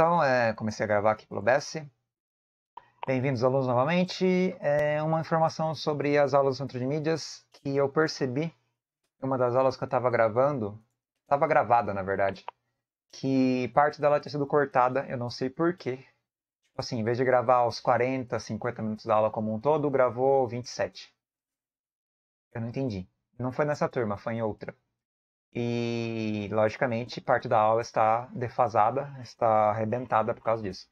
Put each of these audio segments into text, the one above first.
Então, é, comecei a gravar aqui pelo OBS. Bem-vindos, alunos, novamente. É uma informação sobre as aulas do Centro de Mídias que eu percebi em uma das aulas que eu estava gravando, estava gravada, na verdade, que parte dela tinha sido cortada, eu não sei porquê. Tipo assim, em vez de gravar os 40, 50 minutos da aula como um todo, gravou 27. Eu não entendi. Não foi nessa turma, foi em outra. E, logicamente, parte da aula está defasada, está arrebentada por causa disso.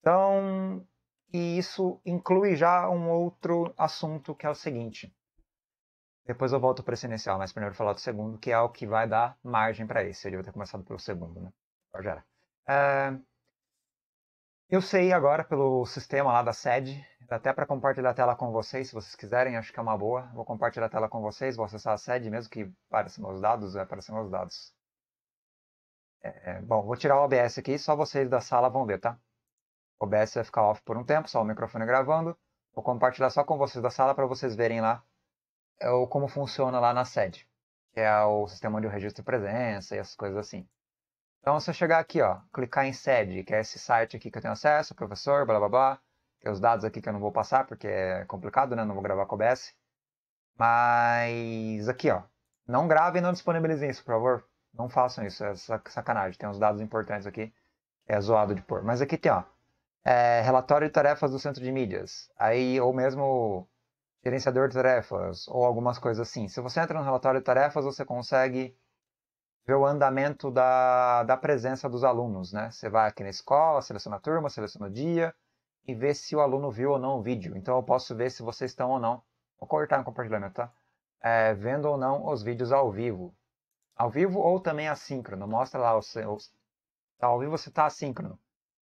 Então, e isso inclui já um outro assunto que é o seguinte. Depois eu volto para esse inicial, mas primeiro eu vou falar do segundo, que é o que vai dar margem para esse. Eu devia ter começado pelo segundo, né? Já era. Uh, eu sei agora pelo sistema lá da sede, até para compartilhar a tela com vocês, se vocês quiserem, acho que é uma boa. Vou compartilhar a tela com vocês, vou acessar a sede mesmo que apareça meus dados, vai é, aparecer meus dados. É, é, bom, vou tirar o OBS aqui, só vocês da sala vão ver, tá? O OBS vai ficar off por um tempo, só o microfone gravando. Vou compartilhar só com vocês da sala para vocês verem lá é, como funciona lá na sede, que é o sistema de registro de presença e essas coisas assim. Então, se eu chegar aqui, ó, clicar em sede, que é esse site aqui que eu tenho acesso, professor, blá blá blá, tem os dados aqui que eu não vou passar porque é complicado, né? Não vou gravar com o OBS. Mas aqui, ó, não gravem e não disponibilizem isso, por favor. Não façam isso, é sacanagem. Tem uns dados importantes aqui, é zoado de pôr. Mas aqui tem, ó, é, relatório de tarefas do centro de mídias. Aí, ou mesmo gerenciador de tarefas, ou algumas coisas assim. Se você entra no relatório de tarefas, você consegue ver o andamento da, da presença dos alunos, né? Você vai aqui na escola, seleciona a turma, seleciona o dia e vê se o aluno viu ou não o vídeo. Então eu posso ver se vocês estão ou não. Vou cortar no compartilhamento, tá? É, vendo ou não os vídeos ao vivo. Ao vivo ou também assíncrono. Mostra lá os seus. Tá, ao vivo você está assíncrono.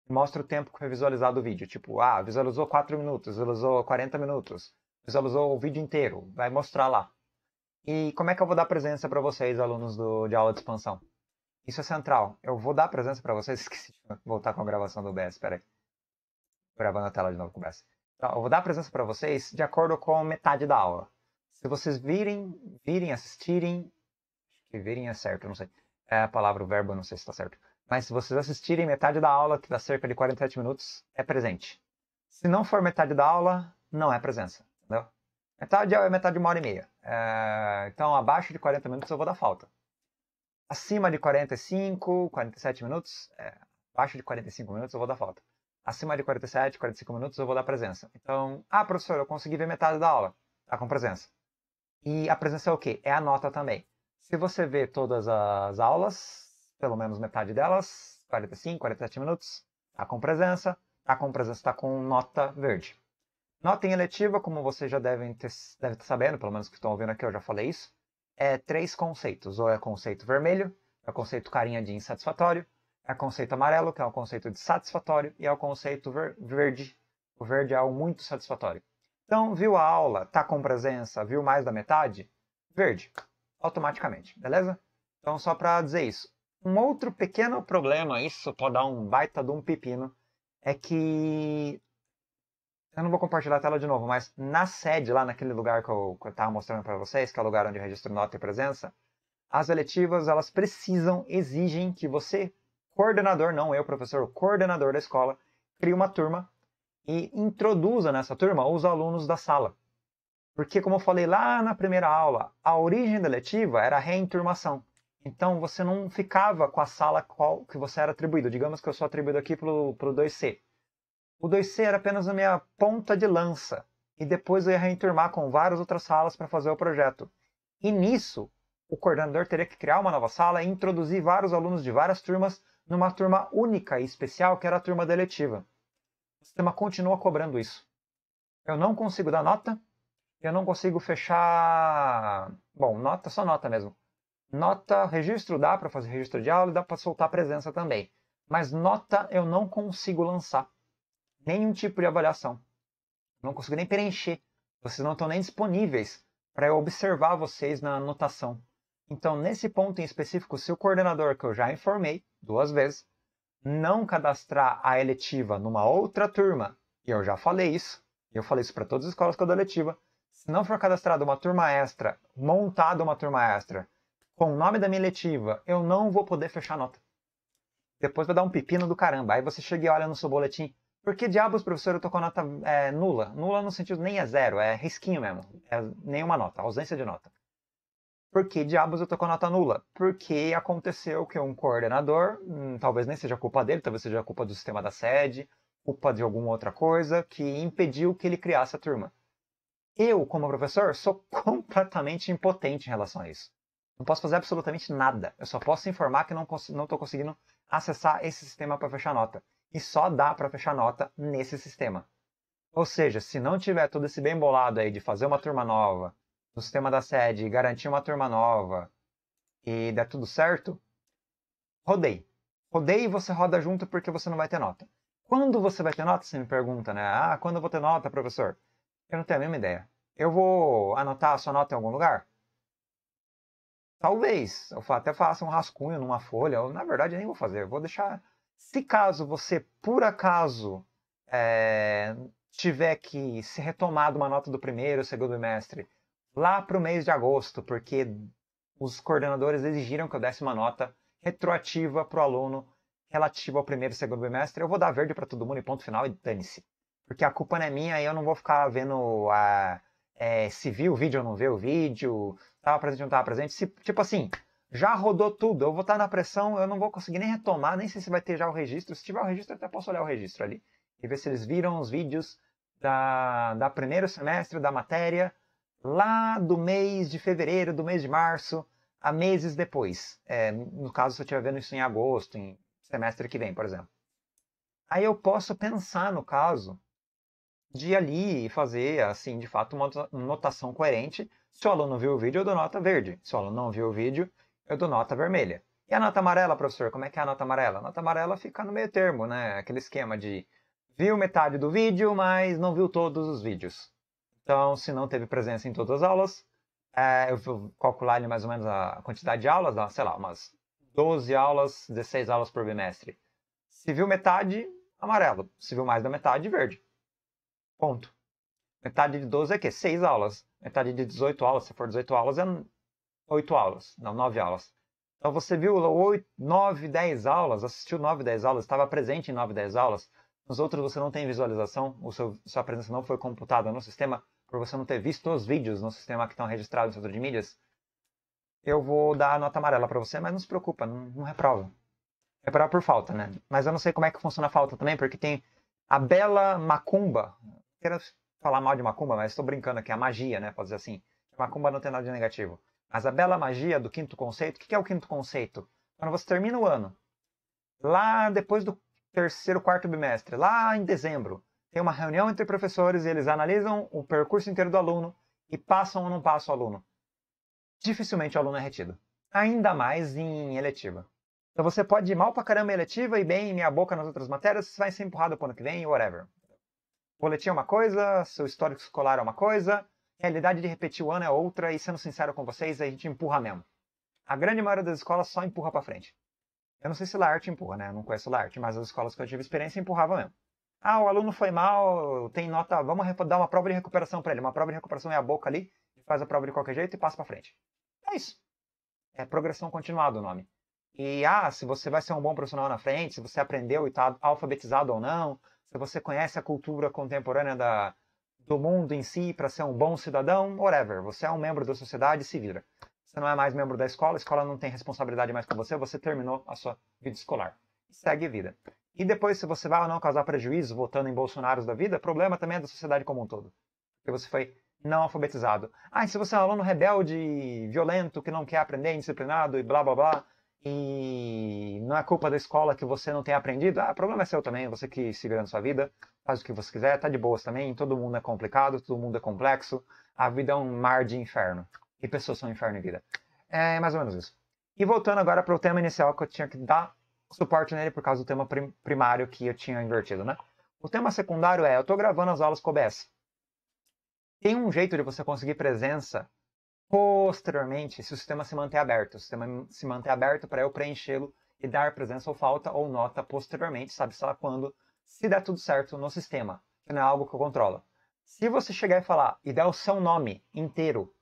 Mostra o tempo que foi visualizado o vídeo. Tipo, ah, visualizou 4 minutos, visualizou 40 minutos, visualizou o vídeo inteiro. Vai mostrar lá. E como é que eu vou dar presença para vocês, alunos do, de aula de expansão? Isso é central. Eu vou dar presença para vocês. Esqueci de voltar com a gravação do BS, peraí. Gravando a tela de novo com o BS. Então, tá, eu vou dar presença para vocês de acordo com metade da aula. Se vocês virem, virem, assistirem, que virem é certo, não sei. É a palavra, o verbo, não sei se está certo. Mas se vocês assistirem metade da aula, que dá cerca de 47 minutos, é presente. Se não for metade da aula, não é presença, entendeu? Metade é metade de uma hora e meia. É, então, abaixo de 40 minutos eu vou dar falta. Acima de 45, 47 minutos, é, abaixo de 45 minutos eu vou dar falta. Acima de 47, 45 minutos eu vou dar presença. Então, ah, professor, eu consegui ver metade da aula. Tá com presença. E a presença é o quê? É a nota também. Se você vê todas as aulas, pelo menos metade delas, 45, 47 minutos, tá com presença. Tá com presença, tá com nota verde. Nota em eletiva, como vocês já devem, ter, estar sabendo, pelo menos que estão ouvindo aqui, eu já falei isso, é três conceitos. Ou é conceito vermelho, é o conceito carinha de insatisfatório, é o conceito amarelo, que é o conceito de satisfatório, e é o conceito ver verde. O verde é o muito satisfatório. Então, viu a aula, tá com presença, viu mais da metade? Verde, automaticamente, beleza? Então, só para dizer isso. Um outro pequeno problema, isso pode dar um baita de um pepino, é que eu não vou compartilhar a tela de novo, mas na sede, lá naquele lugar que eu estava mostrando para vocês, que é o lugar onde eu registro nota e presença, as eletivas elas precisam, exigem que você, coordenador, não eu, professor, o coordenador da escola, crie uma turma e introduza nessa turma os alunos da sala. Porque, como eu falei lá na primeira aula, a origem da letiva era a reinturmação. Então, você não ficava com a sala qual que você era atribuído. Digamos que eu sou atribuído aqui para o 2C. O 2C era apenas a minha ponta de lança, e depois eu ia reenturmar com várias outras salas para fazer o projeto. E nisso, o coordenador teria que criar uma nova sala e introduzir vários alunos de várias turmas numa turma única e especial, que era a turma deletiva. O sistema continua cobrando isso. Eu não consigo dar nota, eu não consigo fechar. Bom, nota, só nota mesmo. Nota, registro dá para fazer registro de aula e dá para soltar presença também. Mas nota eu não consigo lançar nenhum tipo de avaliação. Não consigo nem preencher. Vocês não estão nem disponíveis para eu observar vocês na anotação. Então, nesse ponto em específico, se o coordenador que eu já informei duas vezes não cadastrar a eletiva numa outra turma, e eu já falei isso, eu falei isso para todas as escolas que eu dou eletiva, se não for cadastrada uma turma extra, montada uma turma extra, com o nome da minha eletiva, eu não vou poder fechar a nota. Depois vai dar um pepino do caramba. Aí você chega e olha no seu boletim, por que diabos, professor, eu tô com a nota é, nula? Nula no sentido nem é zero, é risquinho mesmo. É nenhuma nota, ausência de nota. Por que diabos eu tô com a nota nula? Porque aconteceu que um coordenador, hum, talvez nem seja culpa dele, talvez seja culpa do sistema da sede, culpa de alguma outra coisa, que impediu que ele criasse a turma. Eu, como professor, sou completamente impotente em relação a isso. Não posso fazer absolutamente nada. Eu só posso informar que não estou conseguindo acessar esse sistema para fechar nota e só dá para fechar nota nesse sistema. Ou seja, se não tiver todo esse bem bolado aí de fazer uma turma nova, no sistema da sede garantir uma turma nova e der tudo certo, rodei. Rodei e você roda junto porque você não vai ter nota. Quando você vai ter nota? Você me pergunta, né? Ah, quando eu vou ter nota, professor? Eu não tenho a mesma ideia. Eu vou anotar a sua nota em algum lugar? Talvez. Eu até faça um rascunho numa folha. Ou, na verdade, eu nem vou fazer. Eu vou deixar se caso você, por acaso, é, tiver que se retomar de uma nota do primeiro ou segundo bimestre lá para o mês de agosto, porque os coordenadores exigiram que eu desse uma nota retroativa para o aluno relativa ao primeiro e segundo bimestre, eu vou dar verde para todo mundo e ponto final e dane-se. Porque a culpa não é minha e eu não vou ficar vendo a, é, se viu o vídeo ou não viu o vídeo, estava presente ou não estava presente. Se, tipo assim, já rodou tudo, eu vou estar na pressão, eu não vou conseguir nem retomar, nem sei se vai ter já o registro. Se tiver o registro, eu até posso olhar o registro ali e ver se eles viram os vídeos da, da primeiro semestre da matéria lá do mês de fevereiro, do mês de março, a meses depois. É, no caso, se eu estiver vendo isso em agosto, em semestre que vem, por exemplo. Aí eu posso pensar no caso de ali e fazer, assim, de fato, uma notação coerente. Se o aluno viu o vídeo, eu dou nota verde. Se o aluno não viu o vídeo, eu dou nota vermelha. E a nota amarela, professor, como é que é a nota amarela? A nota amarela fica no meio termo, né? Aquele esquema de viu metade do vídeo, mas não viu todos os vídeos. Então, se não teve presença em todas as aulas, é, eu vou calcular ali mais ou menos a quantidade de aulas, sei lá, umas 12 aulas, 16 aulas por bimestre. Se viu metade, amarelo. Se viu mais da metade, verde. Ponto. Metade de 12 é o quê? 6 aulas. Metade de 18 aulas, se for 18 aulas, é oito aulas, não, nove aulas. Então você viu oito, nove, dez aulas, assistiu nove, dez aulas, estava presente em nove, dez aulas. Nos outros você não tem visualização, o seu, sua presença não foi computada no sistema, por você não ter visto os vídeos no sistema que estão registrados no centro de mídias. Eu vou dar a nota amarela para você, mas não se preocupa, não, não reprova. Reprova por falta, né? Mas eu não sei como é que funciona a falta também, porque tem a bela macumba. Não quero falar mal de macumba, mas estou brincando aqui, a magia, né? Pode dizer assim. Macumba não tem nada de negativo. Mas a bela magia do quinto conceito, o que é o quinto conceito? Quando você termina o ano, lá depois do terceiro, quarto bimestre, lá em dezembro, tem uma reunião entre professores e eles analisam o percurso inteiro do aluno e passam ou não passam o aluno. Dificilmente o aluno é retido. Ainda mais em eletiva. Então você pode ir mal pra caramba em eletiva e bem em minha boca nas outras matérias, você vai ser empurrado pro ano que vem, whatever. Boletim é uma coisa, seu histórico escolar é uma coisa, a realidade de repetir o ano é outra e, sendo sincero com vocês, a gente empurra mesmo. A grande maioria das escolas só empurra para frente. Eu não sei se arte empurra, né? Eu não conheço arte, mas as escolas que eu tive experiência empurravam mesmo. Ah, o aluno foi mal, tem nota, vamos dar uma prova de recuperação para ele. Uma prova de recuperação é a boca ali, faz a prova de qualquer jeito e passa para frente. É isso. É progressão continuada o nome. E ah, se você vai ser um bom profissional na frente, se você aprendeu e está alfabetizado ou não, se você conhece a cultura contemporânea da, do mundo em si para ser um bom cidadão, whatever. Você é um membro da sociedade se vira. Você não é mais membro da escola, a escola não tem responsabilidade mais com você, você terminou a sua vida escolar. Segue vida. E depois, se você vai ou não causar prejuízo votando em Bolsonaros da vida, problema também é da sociedade como um todo. Porque você foi não alfabetizado. Ah, e se você é um aluno rebelde, violento, que não quer aprender, indisciplinado e blá blá blá, e não é culpa da escola que você não tem aprendido, ah, o problema é seu também, você que segura vira na sua vida, faz o que você quiser, tá de boas também, todo mundo é complicado, todo mundo é complexo, a vida é um mar de inferno. E pessoas são inferno e vida. É mais ou menos isso. E voltando agora para o tema inicial que eu tinha que dar suporte nele por causa do tema primário que eu tinha invertido, né? O tema secundário é, eu estou gravando as aulas com OBS. Tem um jeito de você conseguir presença Posteriormente, se o sistema se manter aberto, o sistema se manter aberto para eu preenchê-lo e dar presença ou falta ou nota posteriormente, sabe-se lá quando, se der tudo certo no sistema, que não é algo que eu controlo. Se você chegar e falar e der o seu nome inteiro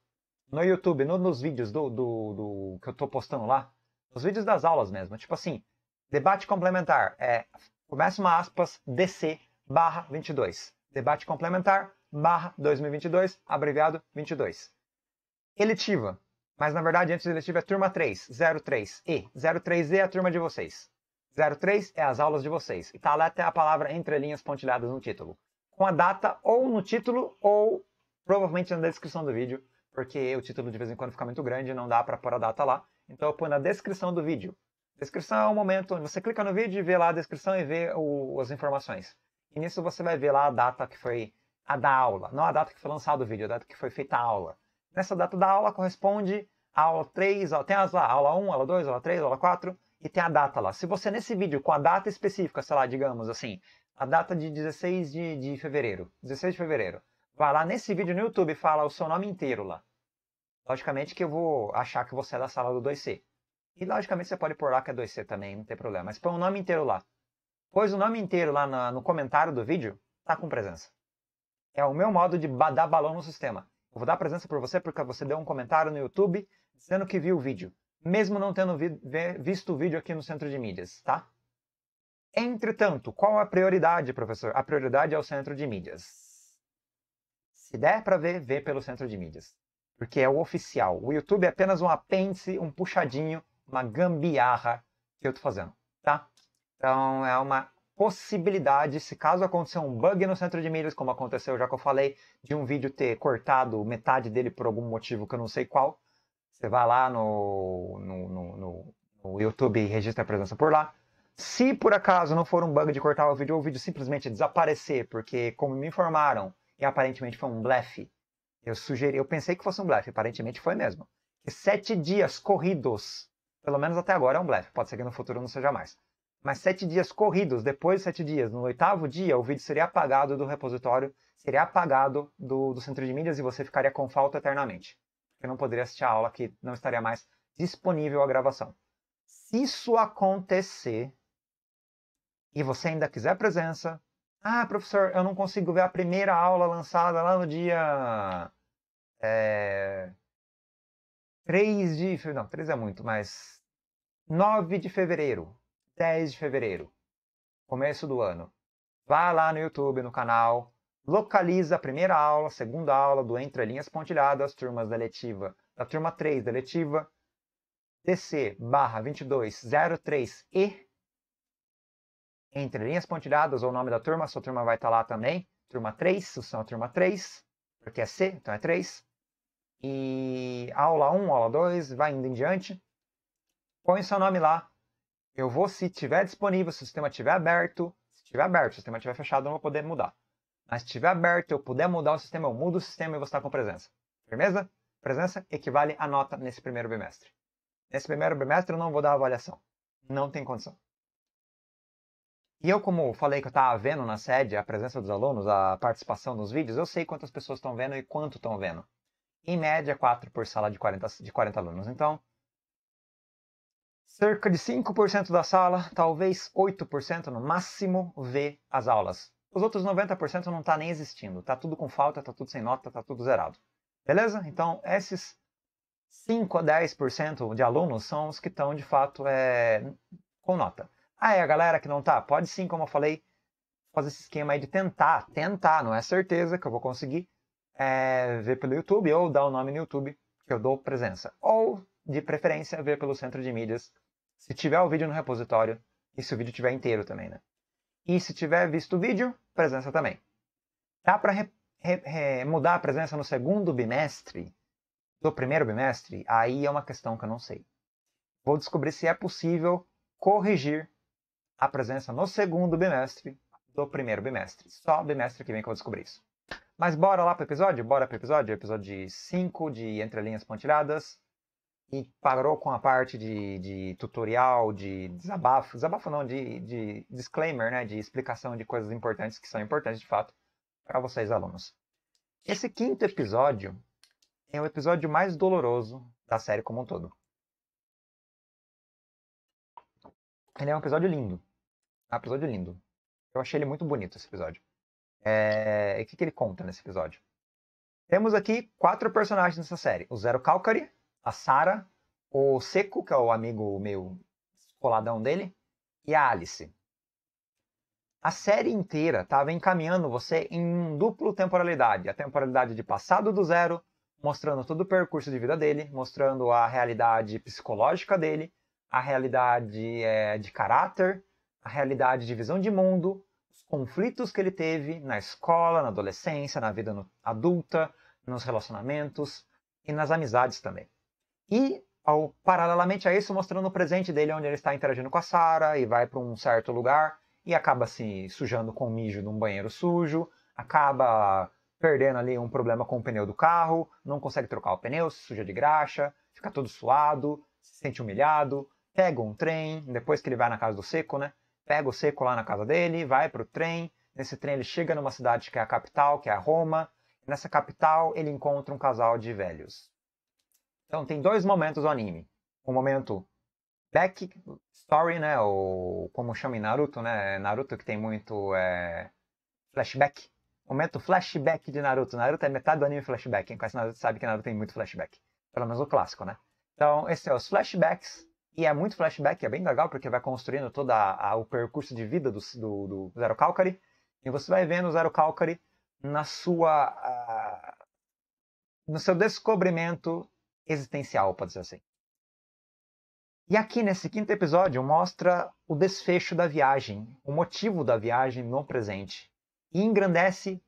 no YouTube, no, nos vídeos do, do, do que eu estou postando lá, nos vídeos das aulas mesmo, tipo assim, debate complementar é começa uma aspas DC barra 22, debate complementar barra 2022, abreviado 22 eletiva. Mas na verdade, antes de eletiva é turma 3, 03 E. 03 E é a turma de vocês. 03 é as aulas de vocês. E tá lá até a palavra entre linhas pontilhadas no título. Com a data ou no título ou provavelmente na descrição do vídeo, porque o título de vez em quando fica muito grande e não dá para pôr a data lá. Então eu ponho na descrição do vídeo. Descrição é o momento onde você clica no vídeo e vê lá a descrição e vê o, as informações. E nisso você vai ver lá a data que foi a da aula, não a data que foi lançado o vídeo, a data que foi feita a aula. Nessa data da aula corresponde a aula 3, tem as lá, aula 1, aula 2, aula 3, aula 4, e tem a data lá. Se você nesse vídeo, com a data específica, sei lá, digamos assim, a data de 16 de, de fevereiro, 16 de fevereiro, vai lá nesse vídeo no YouTube e fala o seu nome inteiro lá. Logicamente que eu vou achar que você é da sala do 2C. E logicamente você pode pôr lá que é 2C também, não tem problema. Mas põe o nome inteiro lá. Pois o nome inteiro lá no, no comentário do vídeo tá com presença. É o meu modo de dar balão no sistema. Eu vou dar presença para você porque você deu um comentário no YouTube dizendo que viu o vídeo, mesmo não tendo vi visto o vídeo aqui no centro de mídias, tá? Entretanto, qual a prioridade, professor? A prioridade é o centro de mídias. Se der para ver, vê pelo centro de mídias. Porque é o oficial. O YouTube é apenas um apêndice, um puxadinho, uma gambiarra que eu tô fazendo, tá? Então é uma possibilidade, se caso acontecer um bug no centro de milhas, como aconteceu já que eu falei, de um vídeo ter cortado metade dele por algum motivo que eu não sei qual, você vai lá no, no, no, no, no YouTube e registra a presença por lá. Se por acaso não for um bug de cortar o vídeo ou o vídeo simplesmente desaparecer, porque como me informaram, e aparentemente foi um blefe, eu sugeri, eu pensei que fosse um blefe, aparentemente foi mesmo. E sete dias corridos, pelo menos até agora é um blefe, pode ser que no futuro não seja mais mas sete dias corridos, depois de sete dias, no oitavo dia, o vídeo seria apagado do repositório, seria apagado do, do centro de mídias e você ficaria com falta eternamente. Porque não poderia assistir a aula que não estaria mais disponível a gravação. Se isso acontecer e você ainda quiser presença, ah, professor, eu não consigo ver a primeira aula lançada lá no dia. É, 3 de. Não, 3 é muito, mas. 9 de fevereiro. 10 de fevereiro, começo do ano. Vá lá no YouTube, no canal, localiza a primeira aula, a segunda aula do Entre Linhas Pontilhadas, turmas da letiva, da turma 3 da letiva, DC barra 2203E, Entre Linhas Pontilhadas, ou o nome da turma, sua turma vai estar tá lá também, turma 3, são é a turma 3, porque é C, então é 3. E aula 1, aula 2, vai indo em diante. Põe seu nome lá, eu vou, se tiver disponível, se o sistema estiver aberto, se estiver aberto, se o sistema estiver fechado, eu não vou poder mudar. Mas se estiver aberto, eu puder mudar o sistema, eu mudo o sistema e vou estar com presença. Firmeza? Presença equivale à nota nesse primeiro bimestre. Nesse primeiro bimestre eu não vou dar avaliação. Não tem condição. E eu, como falei que eu estava vendo na sede a presença dos alunos, a participação nos vídeos, eu sei quantas pessoas estão vendo e quanto estão vendo. Em média, 4 por sala de 40, de 40 alunos. Então, Cerca de 5% da sala, talvez 8% no máximo, vê as aulas. Os outros 90% não está nem existindo. Está tudo com falta, está tudo sem nota, está tudo zerado. Beleza? Então, esses 5 a 10% de alunos são os que estão, de fato, é... com nota. Ah, é a galera que não está Pode sim, como eu falei, fazer esse esquema aí de tentar, tentar, não é certeza que eu vou conseguir é, ver pelo YouTube ou dar o um nome no YouTube, que eu dou presença. Ou de preferência ver pelo centro de mídias. Se tiver o vídeo no repositório, e se o vídeo tiver inteiro também, né? E se tiver visto o vídeo, presença também. Dá para mudar a presença no segundo bimestre? Do primeiro bimestre? Aí é uma questão que eu não sei. Vou descobrir se é possível corrigir a presença no segundo bimestre do primeiro bimestre. Só bimestre que vem que eu vou descobrir isso. Mas bora lá para o episódio? Bora para o episódio? Episódio 5 de Entre Linhas Pontilhadas e parou com a parte de, de tutorial, de desabafo, desabafo não, de, de, disclaimer, né, de explicação de coisas importantes que são importantes de fato para vocês alunos. Esse quinto episódio é o episódio mais doloroso da série como um todo. Ele é um episódio lindo, é um episódio lindo. Eu achei ele muito bonito esse episódio. É... E o que, que ele conta nesse episódio? Temos aqui quatro personagens nessa série: o Zero Calcari, a Sara, o Seco, que é o amigo meu coladão dele, e a Alice. A série inteira estava encaminhando você em um duplo temporalidade. A temporalidade de passado do zero, mostrando todo o percurso de vida dele, mostrando a realidade psicológica dele, a realidade é, de caráter, a realidade de visão de mundo, os conflitos que ele teve na escola, na adolescência, na vida no, adulta, nos relacionamentos e nas amizades também. E, ao, paralelamente a isso, mostrando o presente dele, onde ele está interagindo com a Sarah e vai para um certo lugar e acaba se sujando com o mijo de um banheiro sujo, acaba perdendo ali um problema com o pneu do carro, não consegue trocar o pneu, se suja de graxa, fica todo suado, se sente humilhado, pega um trem, depois que ele vai na casa do Seco, né? Pega o Seco lá na casa dele, vai pro trem, nesse trem ele chega numa cidade que é a capital, que é a Roma, nessa capital ele encontra um casal de velhos. Então, tem dois momentos do anime. O um momento backstory, né? Ou como chama em Naruto, né? Naruto que tem muito é, flashback. Momento flashback de Naruto. Naruto é metade do anime flashback. Quem conhece Naruto sabe que Naruto tem muito flashback. Pelo menos o clássico, né? Então, esses é os flashbacks. E é muito flashback, é bem legal, porque vai construindo todo o percurso de vida do, do, do Zero Calcary. E você vai vendo o Zero Calcary na sua. Uh, no seu descobrimento existencial, pode ser assim. E aqui nesse quinto episódio mostra o desfecho da viagem, o motivo da viagem no presente. E engrandece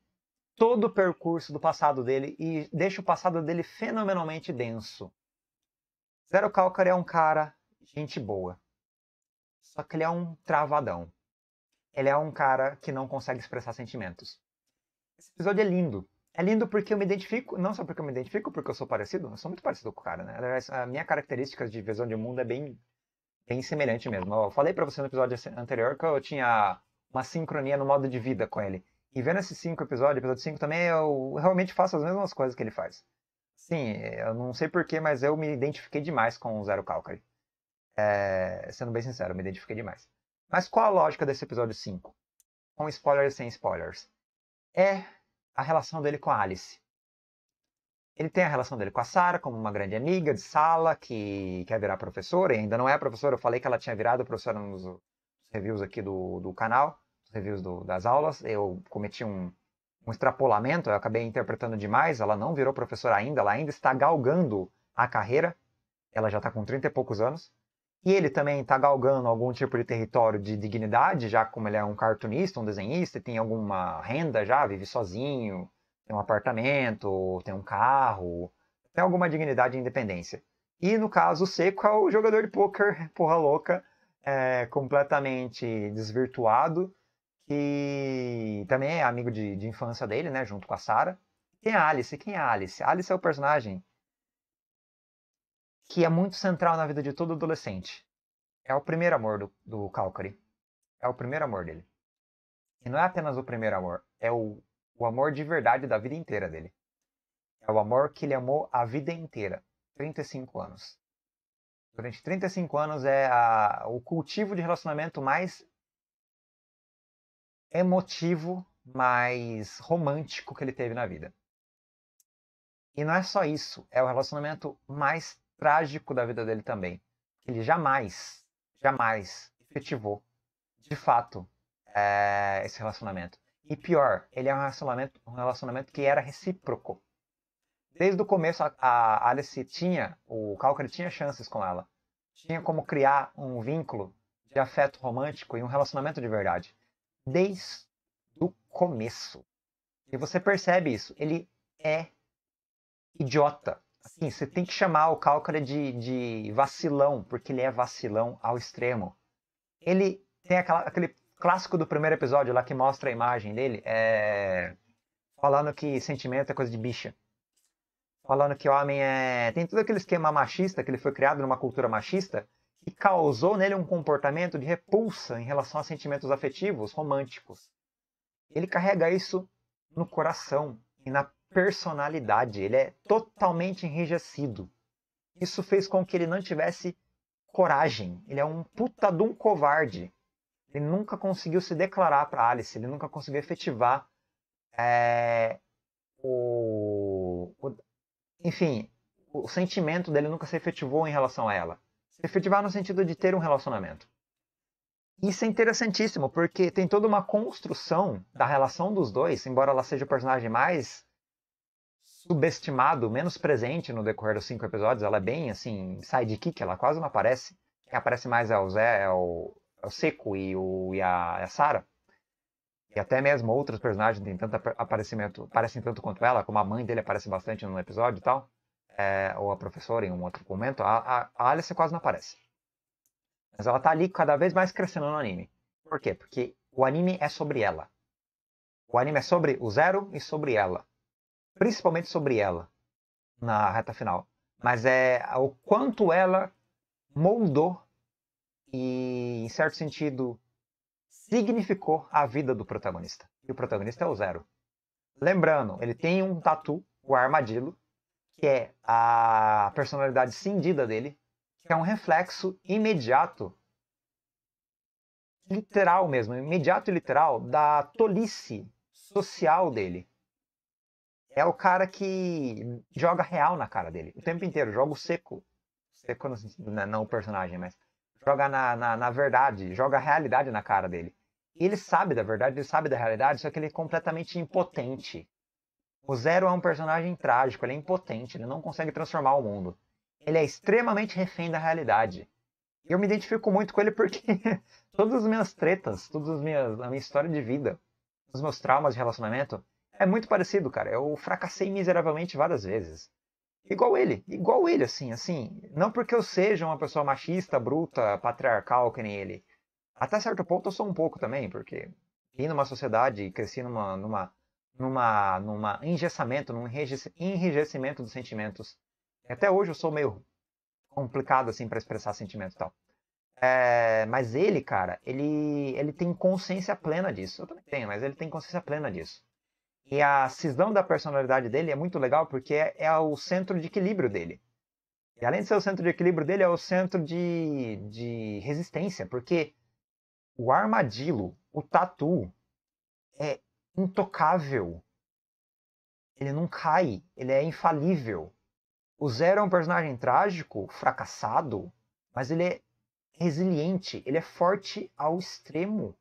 todo o percurso do passado dele e deixa o passado dele fenomenalmente denso. Zero Calcar é um cara gente boa. Só que ele é um travadão. Ele é um cara que não consegue expressar sentimentos. Esse episódio é lindo. É lindo porque eu me identifico, não só porque eu me identifico, porque eu sou parecido, eu sou muito parecido com o cara, né? Aliás, a minha característica de visão de mundo é bem, bem semelhante mesmo. Eu falei para você no episódio anterior que eu tinha uma sincronia no modo de vida com ele. E vendo esses cinco episódios, episódio 5 também, eu realmente faço as mesmas coisas que ele faz. Sim, eu não sei porquê, mas eu me identifiquei demais com o Zero Calcare. É, sendo bem sincero, eu me identifiquei demais. Mas qual a lógica desse episódio 5? Com spoilers sem spoilers. É a relação dele com a Alice. Ele tem a relação dele com a Sarah como uma grande amiga de sala que quer virar professora, e ainda não é professora. Eu falei que ela tinha virado professora nos reviews aqui do, do canal, nos reviews do, das aulas. Eu cometi um, um extrapolamento, eu acabei interpretando demais. Ela não virou professora ainda, ela ainda está galgando a carreira. Ela já está com 30 e poucos anos. E ele também está galgando algum tipo de território de dignidade, já como ele é um cartunista, um desenhista, e tem alguma renda já, vive sozinho, tem um apartamento, tem um carro, tem alguma dignidade e independência. E no caso, o Seco é o jogador de poker, porra louca, é, completamente desvirtuado, que também é amigo de, de infância dele, né, junto com a Sarah. Tem a Alice. Quem é a Alice? A Alice é o personagem que é muito central na vida de todo adolescente. É o primeiro amor do, do Calcari. É o primeiro amor dele. E não é apenas o primeiro amor, é o, o amor de verdade da vida inteira dele. É o amor que ele amou a vida inteira 35 anos. Durante 35 anos é a, o cultivo de relacionamento mais emotivo, mais romântico que ele teve na vida. E não é só isso, é o relacionamento mais trágico da vida dele também. Ele jamais, jamais efetivou, de fato, é, esse relacionamento. E pior, ele é um relacionamento, um relacionamento que era recíproco. Desde o começo, a, a Alice tinha, o Calcare tinha chances com ela. Tinha como criar um vínculo de afeto romântico e um relacionamento de verdade. Desde o começo. E você percebe isso. Ele é idiota. Assim, você tem que chamar o Cálcara de, de vacilão, porque ele é vacilão ao extremo. Ele tem aquela, aquele clássico do primeiro episódio lá que mostra a imagem dele, é... falando que sentimento é coisa de bicha. Falando que o homem é. Tem todo aquele esquema machista, que ele foi criado numa cultura machista, que causou nele um comportamento de repulsa em relação a sentimentos afetivos, românticos. Ele carrega isso no coração e na personalidade, ele é totalmente enrijecido. Isso fez com que ele não tivesse coragem. Ele é um puta de um covarde. Ele nunca conseguiu se declarar para Alice, ele nunca conseguiu efetivar é, o, o, enfim, o sentimento dele nunca se efetivou em relação a ela. Se efetivar no sentido de ter um relacionamento. Isso é interessantíssimo, porque tem toda uma construção da relação dos dois, embora ela seja o personagem mais subestimado, menos presente no decorrer dos cinco episódios. Ela é bem, assim, sidekick, ela quase não aparece. Quem aparece mais é o Zé, é o, é o Seco e, o, e a, a Sara. E até mesmo outros personagens têm tanto aparecimento, aparecem tanto quanto ela, como a mãe dele aparece bastante no episódio e tal. É, ou a professora em um outro momento. A, a, a Alice quase não aparece. Mas ela tá ali cada vez mais crescendo no anime. Por quê? Porque o anime é sobre ela. O anime é sobre o Zero e sobre ela principalmente sobre ela na reta final, mas é o quanto ela moldou e, em certo sentido, significou a vida do protagonista. E o protagonista é o Zero. Lembrando, ele tem um tatu, o armadilho, que é a personalidade cindida dele, que é um reflexo imediato, literal mesmo, imediato e literal, da tolice social dele é o cara que joga real na cara dele. O tempo inteiro, joga o seco. Seco não, né, não o personagem, mas joga na, na, na, verdade, joga a realidade na cara dele. E ele sabe da verdade, ele sabe da realidade, só que ele é completamente impotente. O Zero é um personagem trágico, ele é impotente, ele não consegue transformar o mundo. Ele é extremamente refém da realidade. E eu me identifico muito com ele porque todas as minhas tretas, toda a minha história de vida, os meus traumas de relacionamento, é muito parecido, cara. Eu fracassei miseravelmente várias vezes. Igual ele, igual ele, assim, assim. Não porque eu seja uma pessoa machista, bruta, patriarcal, que nem ele. Até certo ponto eu sou um pouco também, porque vim numa sociedade, cresci numa, numa, numa, numa engessamento, num enrijecimento dos sentimentos. Até hoje eu sou meio complicado, assim, para expressar sentimentos e tal. É, mas ele, cara, ele, ele tem consciência plena disso. Eu também tenho, mas ele tem consciência plena disso. E a cisão da personalidade dele é muito legal porque é, é o centro de equilíbrio dele. E além de ser o centro de equilíbrio dele, é o centro de, de resistência, porque o armadilo, o tatu, é intocável. Ele não cai, ele é infalível. O Zero é um personagem trágico, fracassado, mas ele é resiliente, ele é forte ao extremo.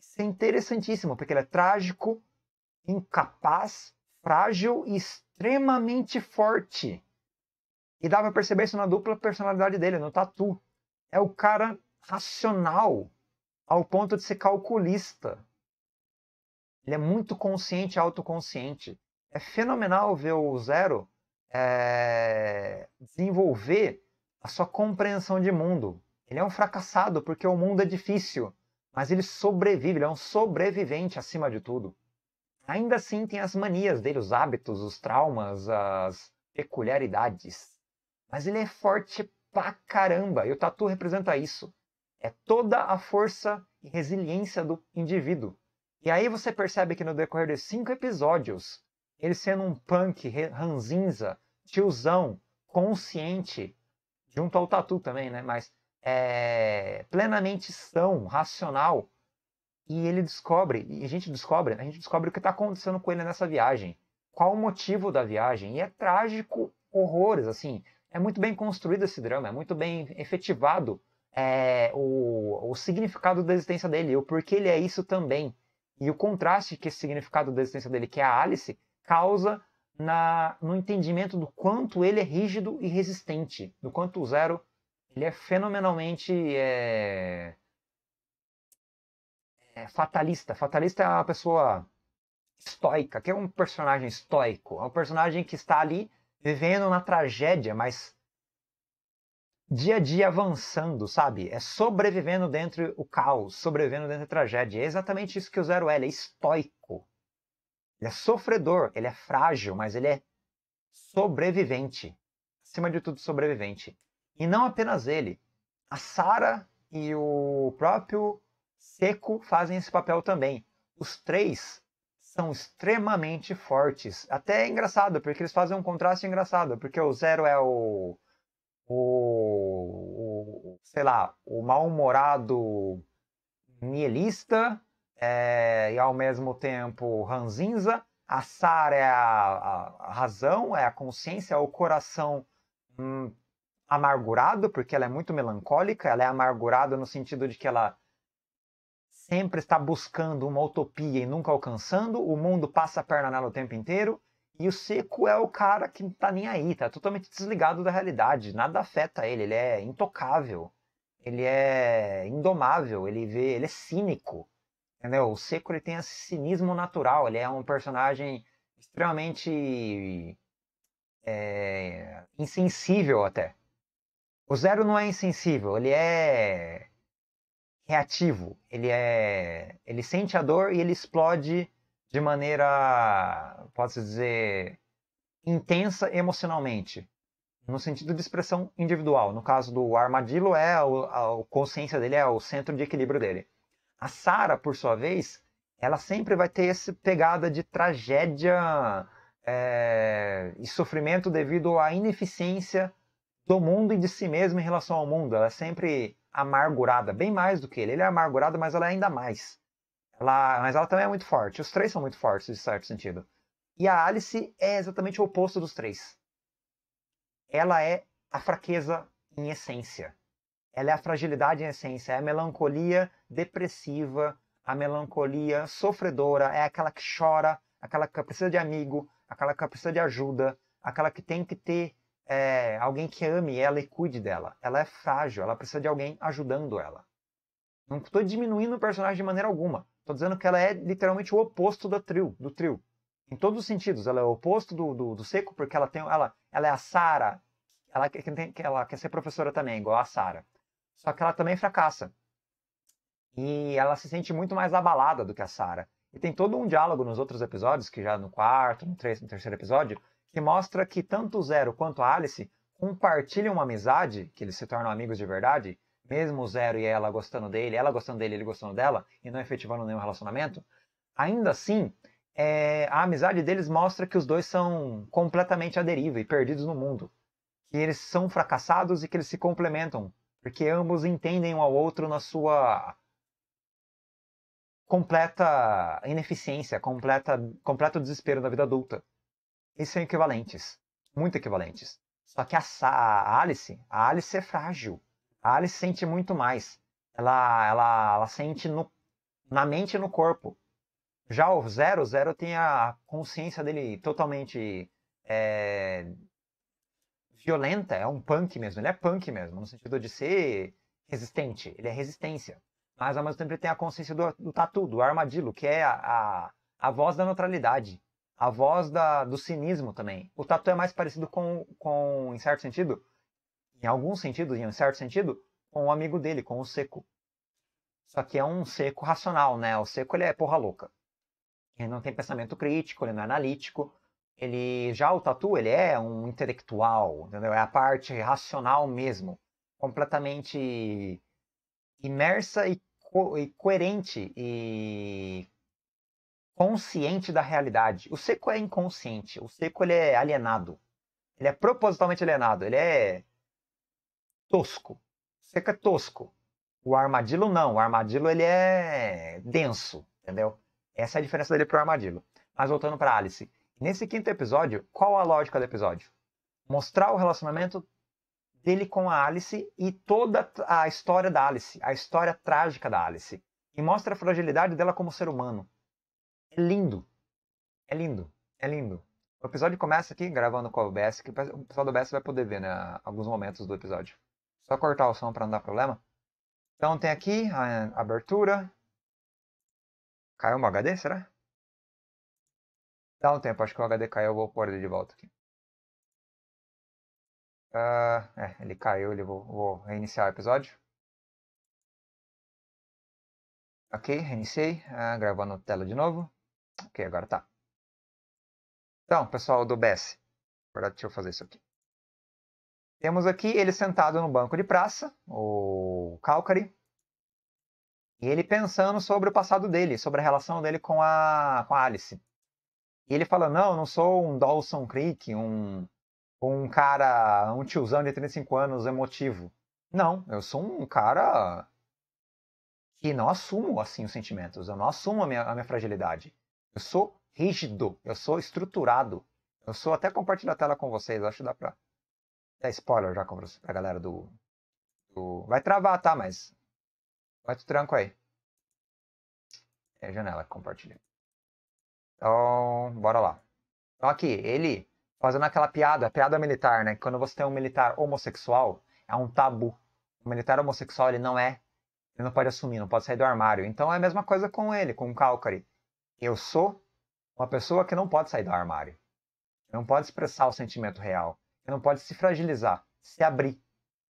Isso é interessantíssimo, porque ele é trágico, incapaz, frágil e extremamente forte. E dá para perceber isso na dupla personalidade dele, no tatu. É o cara racional ao ponto de ser calculista. Ele é muito consciente autoconsciente. É fenomenal ver o Zero é, desenvolver a sua compreensão de mundo. Ele é um fracassado porque o mundo é difícil, mas ele sobrevive, ele é um sobrevivente acima de tudo ainda assim tem as manias dele, os hábitos, os traumas, as peculiaridades. Mas ele é forte pra caramba e o tatu representa isso. É toda a força e resiliência do indivíduo. E aí você percebe que no decorrer de cinco episódios, ele sendo um punk ranzinza, tiozão, consciente, junto ao tatu também, né? Mas é, plenamente são, racional, e ele descobre, e a gente descobre, a gente descobre o que está acontecendo com ele nessa viagem. Qual o motivo da viagem? E é trágico horrores, assim. É muito bem construído esse drama, é muito bem efetivado é, o, o significado da existência dele, o porquê ele é isso também. E o contraste que esse significado da existência dele, que é a Alice, causa na, no entendimento do quanto ele é rígido e resistente, do quanto o Zero ele é fenomenalmente é, é, fatalista. Fatalista é uma pessoa estoica, que é um personagem estoico, é um personagem que está ali vivendo na tragédia, mas dia a dia avançando, sabe? É sobrevivendo dentro o caos, sobrevivendo dentro da tragédia. É exatamente isso que o Zero L é estoico. Ele é sofredor, ele é frágil, mas ele é sobrevivente. Acima de tudo, sobrevivente. E não apenas ele. A Sara e o próprio Seco fazem esse papel também. Os três são extremamente fortes. Até é engraçado, porque eles fazem um contraste engraçado, porque o Zero é o. o, o sei lá, o mal-humorado nielista é, e ao mesmo tempo ranzinza. A Sara é a, a, razão, é a consciência, é o coração hum, amargurado, porque ela é muito melancólica, ela é amargurada no sentido de que ela sempre está buscando uma utopia e nunca alcançando, o mundo passa a perna nela o tempo inteiro, e o seco é o cara que não tá nem aí, tá totalmente desligado da realidade, nada afeta ele, ele é intocável, ele é indomável, ele vê, ele é cínico, entendeu? O seco ele tem esse cinismo natural, ele é um personagem extremamente é, insensível até. O Zero não é insensível, ele é reativo. Ele é, ele sente a dor e ele explode de maneira, posso dizer, intensa emocionalmente, no sentido de expressão individual. No caso do armadilo é a, a consciência dele é o centro de equilíbrio dele. A Sara, por sua vez, ela sempre vai ter essa pegada de tragédia é, e sofrimento devido à ineficiência do mundo e de si mesma em relação ao mundo. Ela sempre amargurada, bem mais do que ele. Ele é amargurado, mas ela é ainda mais. Ela, mas ela também é muito forte. Os três são muito fortes, de certo sentido. E a Alice é exatamente o oposto dos três. Ela é a fraqueza em essência. Ela é a fragilidade em essência, é a melancolia depressiva, a melancolia sofredora, é aquela que chora, aquela que precisa de amigo, aquela que precisa de ajuda, aquela que tem que ter é, alguém que ame ela e cuide dela. Ela é frágil, ela precisa de alguém ajudando ela. Não estou diminuindo o personagem de maneira alguma. Estou dizendo que ela é literalmente o oposto do trio, do trio. Em todos os sentidos, ela é o oposto do, do, do seco porque ela tem, ela, ela é a Sara. Ela, ela quer ser professora também, igual a Sara. Só que ela também fracassa. E ela se sente muito mais abalada do que a Sara. E tem todo um diálogo nos outros episódios, que já no quarto, no, três, no terceiro episódio, que mostra que tanto o Zero quanto a Alice compartilham uma amizade, que eles se tornam amigos de verdade, mesmo o Zero e ela gostando dele, ela gostando dele, ele gostando dela, e não efetivando nenhum relacionamento, ainda assim, é, a amizade deles mostra que os dois são completamente à deriva e perdidos no mundo. Que eles são fracassados e que eles se complementam, porque ambos entendem um ao outro na sua completa ineficiência, completa, completo desespero da vida adulta eles são equivalentes, muito equivalentes. Só que a, a Alice, a Alice é frágil. A Alice sente muito mais. Ela, ela, ela sente no, na mente e no corpo. Já o Zero, o Zero tem a consciência dele totalmente é, violenta. É um punk mesmo. Ele é punk mesmo, no sentido de ser resistente. Ele é resistência. Mas ao mesmo tempo ele tem a consciência do, do tatu, do armadilho, que é a, a, a voz da neutralidade a voz da, do cinismo também. O Tatu é mais parecido com, com, em certo sentido, em algum sentido, em um certo sentido, com o amigo dele, com o Seco. Só que é um Seco racional, né? O Seco ele é porra louca. Ele não tem pensamento crítico, ele não é analítico. Ele já o Tatu ele é um intelectual, entendeu? É a parte racional mesmo, completamente imersa e, co e coerente e consciente da realidade. O seco é inconsciente, o seco ele é alienado. Ele é propositalmente alienado, ele é tosco. O seco é tosco. O armadilho não, o armadilho ele é denso, entendeu? Essa é a diferença dele pro armadilho. Mas voltando para Alice, nesse quinto episódio, qual a lógica do episódio? Mostrar o relacionamento dele com a Alice e toda a história da Alice, a história trágica da Alice. E mostra a fragilidade dela como ser humano. É lindo. É lindo. É lindo. O episódio começa aqui gravando com o OBS, que o pessoal do OBS vai poder ver, né? Alguns momentos do episódio. Só cortar o som para não dar problema. Então tem aqui a abertura. Caiu meu HD, será? Dá um tempo, acho que o HD caiu, eu vou pôr ele de volta aqui. Uh, é, ele caiu, ele vou, vou reiniciar o episódio. Ok, reiniciei, uh, gravando tela de novo. Ok, agora tá. Então, pessoal do BS, agora deixa eu fazer isso aqui. Temos aqui ele sentado no banco de praça, o Calcari, e ele pensando sobre o passado dele, sobre a relação dele com a, com a Alice. E ele fala, não, não sou um Dawson Creek, um, um cara, um tiozão de 35 anos emotivo. Não, eu sou um cara que não assumo, assim, os sentimentos. Eu não assumo a minha, a minha fragilidade. Eu sou rígido, eu sou estruturado. Eu sou até compartilhar a tela com vocês, acho que dá pra dar spoiler já pra galera do, do... Vai travar, tá? Mas vai o tranco aí. É a janela que compartilha. Então, bora lá. Então aqui, ele fazendo aquela piada, piada militar, né? Quando você tem um militar homossexual, é um tabu. O militar homossexual, ele não é, ele não pode assumir, não pode sair do armário. Então é a mesma coisa com ele, com o Calcari. Eu sou uma pessoa que não pode sair do armário, não pode expressar o sentimento real, não pode se fragilizar, se abrir.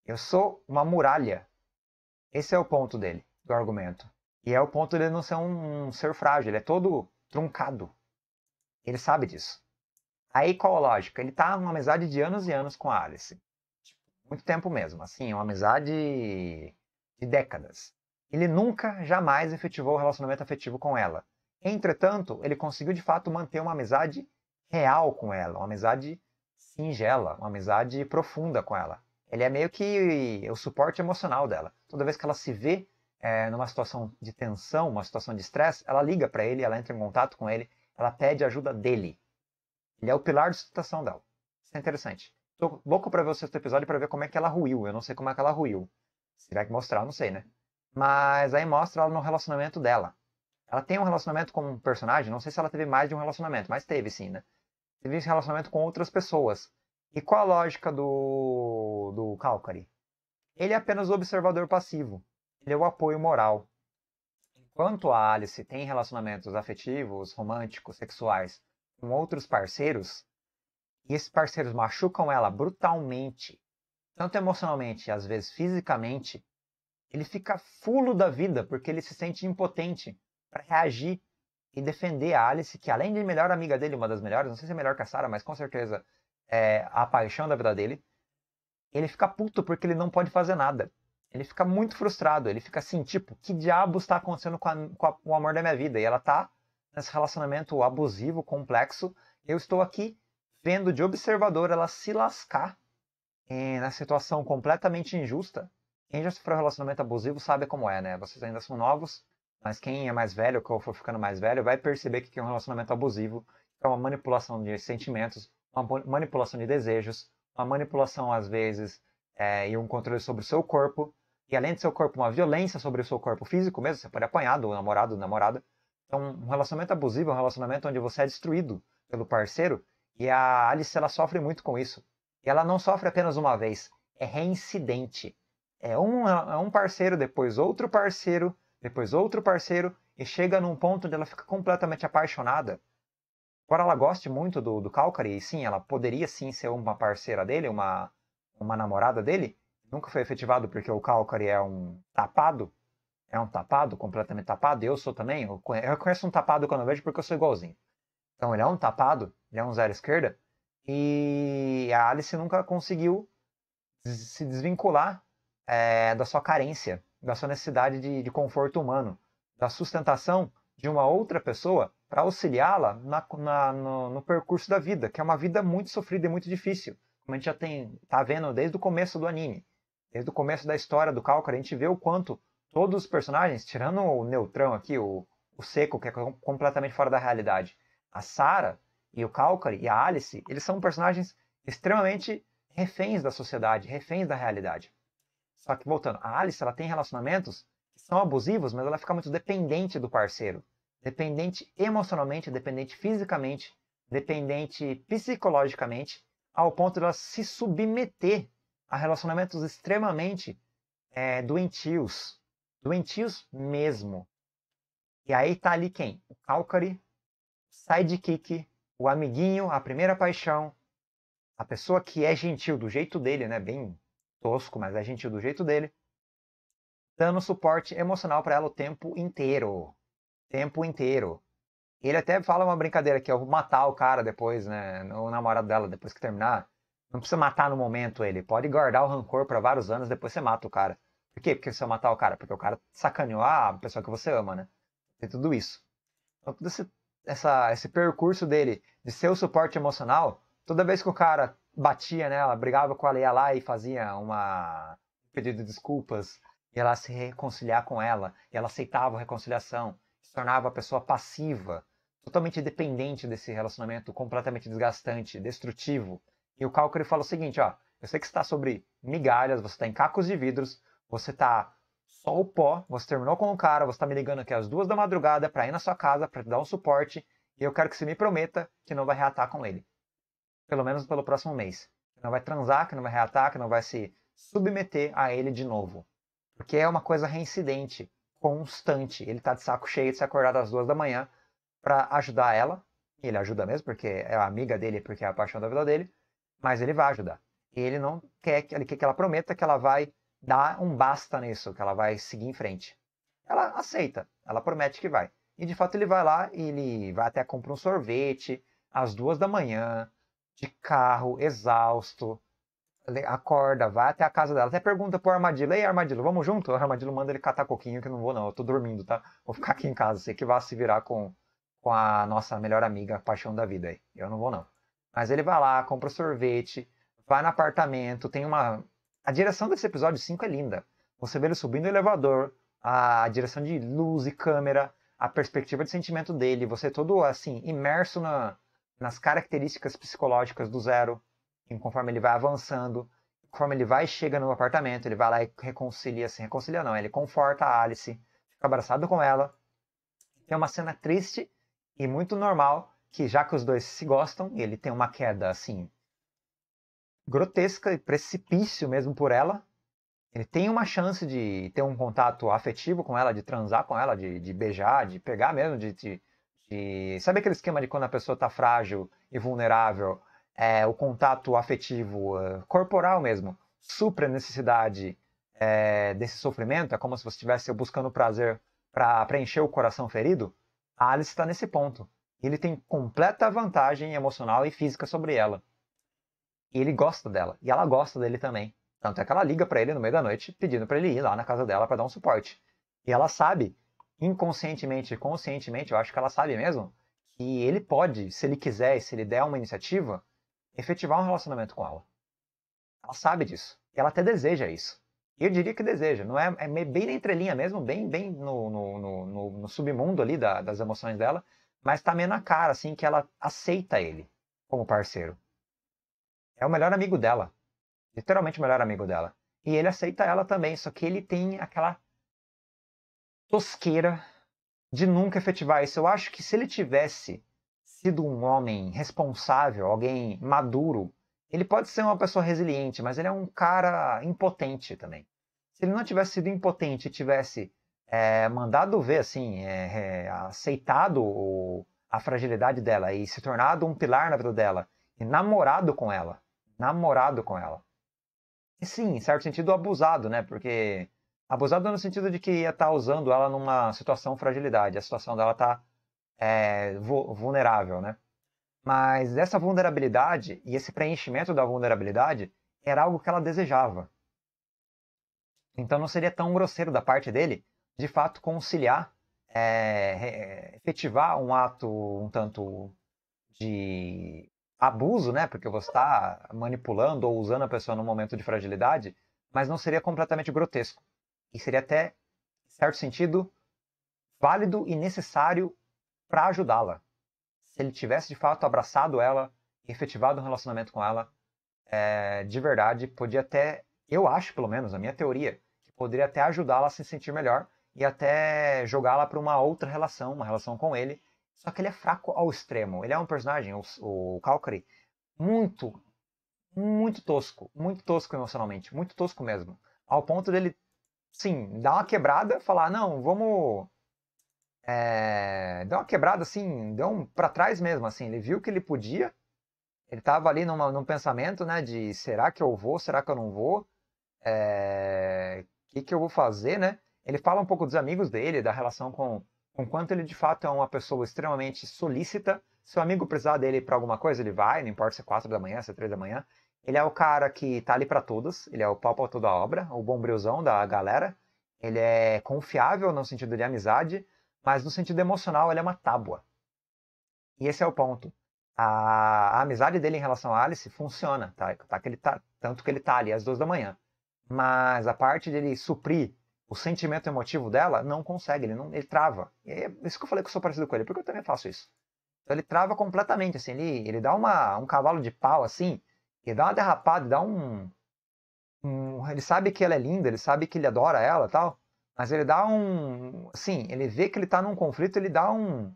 Eu sou uma muralha. Esse é o ponto dele, do argumento. E é o ponto dele não ser um, um ser frágil, ele é todo truncado. Ele sabe disso. Aí qual a lógica? Ele tá numa amizade de anos e anos com a Alice. Tipo, muito tempo mesmo, assim, uma amizade de décadas. Ele nunca, jamais efetivou o relacionamento afetivo com ela. Entretanto, ele conseguiu de fato manter uma amizade real com ela, uma amizade singela, uma amizade profunda com ela. Ele é meio que o suporte emocional dela. Toda vez que ela se vê é, numa situação de tensão, uma situação de estresse, ela liga para ele, ela entra em contato com ele, ela pede ajuda dele. Ele é o pilar de situação dela. Isso é interessante. Tô louco para ver o sexto episódio para ver como é que ela ruiu. Eu não sei como é que ela ruiu. Se vai mostrar, não sei, né? Mas aí mostra ela no relacionamento dela. Ela tem um relacionamento com um personagem, não sei se ela teve mais de um relacionamento, mas teve sim, né? Teve esse relacionamento com outras pessoas. E qual a lógica do, do Calcari? Ele é apenas o observador passivo. Ele é o apoio moral. Enquanto a Alice tem relacionamentos afetivos, românticos, sexuais com outros parceiros, e esses parceiros machucam ela brutalmente, tanto emocionalmente, às vezes fisicamente, ele fica fulo da vida porque ele se sente impotente, para reagir e defender a Alice, que além de melhor amiga dele, uma das melhores, não sei se é melhor que a Sarah, mas com certeza é a paixão da vida dele, ele fica puto porque ele não pode fazer nada. Ele fica muito frustrado, ele fica assim, tipo, que diabo está acontecendo com, a, com a, o amor da minha vida? E ela tá nesse relacionamento abusivo, complexo, eu estou aqui vendo de observador ela se lascar eh, na situação completamente injusta. Quem já sofreu relacionamento abusivo sabe como é, né? Vocês ainda são novos, mas quem é mais velho, que for ficando mais velho, vai perceber que é um relacionamento abusivo, é uma manipulação de sentimentos, uma manipulação de desejos, uma manipulação às vezes é, e um controle sobre o seu corpo. E além do seu corpo, uma violência sobre o seu corpo físico mesmo, você pode apanhar do namorado, do namorada. Então, um relacionamento abusivo é um relacionamento onde você é destruído pelo parceiro e a Alice ela sofre muito com isso. E ela não sofre apenas uma vez, é reincidente. É um, é um parceiro, depois outro parceiro, depois outro parceiro, e chega num ponto onde ela fica completamente apaixonada. Embora ela goste muito do, do Calcari, e sim, ela poderia sim ser uma parceira dele, uma, uma namorada dele, nunca foi efetivado porque o Calcari é um tapado, é um tapado, completamente tapado, e eu sou também, eu conheço um tapado quando eu vejo porque eu sou igualzinho. Então ele é um tapado, ele é um zero esquerda, e a Alice nunca conseguiu se desvincular é, da sua carência, da sua necessidade de, de conforto humano, da sustentação de uma outra pessoa para auxiliá-la no, no, percurso da vida, que é uma vida muito sofrida e muito difícil, como a gente já tem tá vendo desde o começo do anime, desde o começo da história do Calcar, a gente vê o quanto todos os personagens, tirando o Neutrão aqui, o, o Seco, que é completamente fora da realidade, a Sara e o Calcar e a Alice, eles são personagens extremamente reféns da sociedade, reféns da realidade. Só que, voltando, a Alice ela tem relacionamentos que são abusivos, mas ela fica muito dependente do parceiro. Dependente emocionalmente, dependente fisicamente, dependente psicologicamente, ao ponto de ela se submeter a relacionamentos extremamente é, doentios. Doentios mesmo. E aí tá ali quem? O Calcari, sidekick, o amiguinho, a primeira paixão, a pessoa que é gentil do jeito dele, né? Bem tosco, mas é gentil do jeito dele, dando suporte emocional para ela o tempo inteiro. Tempo inteiro. Ele até fala uma brincadeira que eu é vou matar o cara depois, né? O namorado dela, depois que terminar. Não precisa matar no momento ele. Pode guardar o rancor para vários anos, depois você mata o cara. Por quê? Porque você vai matar o cara? Porque o cara sacaneou ah, a pessoa que você ama, né? Tem tudo isso. Então, todo esse, essa, esse percurso dele de ser o suporte emocional, toda vez que o cara batia nela, brigava com a ia lá e fazia uma pedido de desculpas e ela se reconciliar com ela, e ela aceitava a reconciliação, se tornava a pessoa passiva, totalmente dependente desse relacionamento completamente desgastante, destrutivo. E o ele fala o seguinte, ó, eu sei que está sobre migalhas, você está em cacos de vidros, você está só o pó, você terminou com o cara, você está me ligando aqui às duas da madrugada para ir na sua casa para te dar um suporte, e eu quero que você me prometa que não vai reatar com ele pelo menos pelo próximo mês. não vai transar, que não vai reatar, que não vai se submeter a ele de novo. Porque é uma coisa reincidente, constante. Ele tá de saco cheio de se acordar às duas da manhã para ajudar ela. E ele ajuda mesmo, porque é a amiga dele, porque é a paixão da vida dele. Mas ele vai ajudar. E ele não quer que, ele quer que ela prometa que ela vai dar um basta nisso, que ela vai seguir em frente. Ela aceita, ela promete que vai. E de fato ele vai lá e ele vai até comprar um sorvete às duas da manhã, de carro, exausto. Acorda, vai até a casa dela. Até pergunta pro armadilho: Ei, armadilho, vamos junto? O armadilho manda ele catar coquinho que eu não vou, não. Eu tô dormindo, tá? Vou ficar aqui em casa. Você que vai se virar com, com a nossa melhor amiga, paixão da vida aí. Eu não vou, não. Mas ele vai lá, compra sorvete, vai no apartamento. Tem uma. A direção desse episódio 5 é linda. Você vê ele subindo o elevador, a direção de luz e câmera, a perspectiva de sentimento dele, você todo assim, imerso na, nas características psicológicas do Zero, conforme ele vai avançando, conforme ele vai chegando no apartamento, ele vai lá e reconcilia, assim, reconcilia não, ele conforta a Alice, fica abraçado com ela. Tem uma cena triste e muito normal, que já que os dois se gostam, ele tem uma queda, assim, grotesca e precipício mesmo por ela. Ele tem uma chance de ter um contato afetivo com ela, de transar com ela, de, de beijar, de pegar mesmo, de, de de. Sabe aquele esquema de quando a pessoa está frágil e vulnerável, é, o contato afetivo, eh, corporal mesmo, supra a necessidade é, desse sofrimento? É como se você estivesse buscando prazer para preencher o coração ferido? A Alice está nesse ponto. Ele tem completa vantagem emocional e física sobre ela. E ele gosta dela. E ela gosta dele também. Tanto é que ela liga para ele no meio da noite pedindo para ele ir lá na casa dela para dar um suporte. E ela sabe inconscientemente e conscientemente, eu acho que ela sabe mesmo, que ele pode, se ele quiser e se ele der uma iniciativa, efetivar um relacionamento com ela. Ela sabe disso. E ela até deseja isso. Eu diria que deseja. Não é, é bem na entrelinha mesmo, bem, bem no, no, no, no submundo ali da, das emoções dela, mas tá meio na cara, assim, que ela aceita ele como parceiro. É o melhor amigo dela. Literalmente o melhor amigo dela. E ele aceita ela também, só que ele tem aquela tosqueira de nunca efetivar isso. Eu acho que se ele tivesse sido um homem responsável, alguém maduro, ele pode ser uma pessoa resiliente, mas ele é um cara impotente também. Se ele não tivesse sido impotente e tivesse é, mandado ver, assim, é, é, aceitado o, a fragilidade dela e se tornado um pilar na vida dela, e namorado com ela, namorado com ela. E sim, em certo sentido, abusado, né? Porque Abusada no sentido de que ia estar tá usando ela numa situação fragilidade, a situação dela está é, vulnerável, né? Mas essa vulnerabilidade e esse preenchimento da vulnerabilidade era algo que ela desejava. Então não seria tão grosseiro da parte dele, de fato, conciliar, é, efetivar um ato um tanto de abuso, né? Porque você está manipulando ou usando a pessoa num momento de fragilidade, mas não seria completamente grotesco e seria até, em certo sentido, válido e necessário para ajudá-la. Se ele tivesse de fato abraçado ela, efetivado um relacionamento com ela, é, de verdade, podia até, eu acho pelo menos, a minha teoria, que poderia até ajudá-la a se sentir melhor e até jogá-la para uma outra relação, uma relação com ele. Só que ele é fraco ao extremo. Ele é um personagem, o, o muito, muito tosco. Muito tosco emocionalmente, muito tosco mesmo. Ao ponto dele sim, dar uma quebrada, falar, não, vamos. É, eh, dar uma quebrada assim, deu um para trás mesmo, assim. Ele viu que ele podia, ele estava ali numa, num pensamento, né, de será que eu vou, será que eu não vou, o eh, é, que, que eu vou fazer, né? Ele fala um pouco dos amigos dele, da relação com, com quanto ele de fato é uma pessoa extremamente solícita. Se o amigo precisar dele para alguma coisa, ele vai, não importa se é 4 da manhã, se é 3 da manhã. Ele é o cara que tá ali para todos, ele é o pau pra toda a obra, o bombrilzão da galera. Ele é confiável no sentido de amizade, mas no sentido emocional ele é uma tábua. E esse é o ponto. A, a amizade dele em relação a Alice funciona, tá? tá, que ele tá tanto que ele tá ali às duas da manhã. Mas a parte dele suprir o sentimento emotivo dela, não consegue, ele, não, ele trava. E é isso que eu falei que eu sou parecido com ele, porque eu também faço isso. Então ele trava completamente, assim, ele, ele dá uma, um cavalo de pau, assim, ele dá uma derrapada, dá um, um, Ele sabe que ela é linda, ele sabe que ele adora ela tal. Mas ele dá um. Sim, ele vê que ele tá num conflito, ele dá um.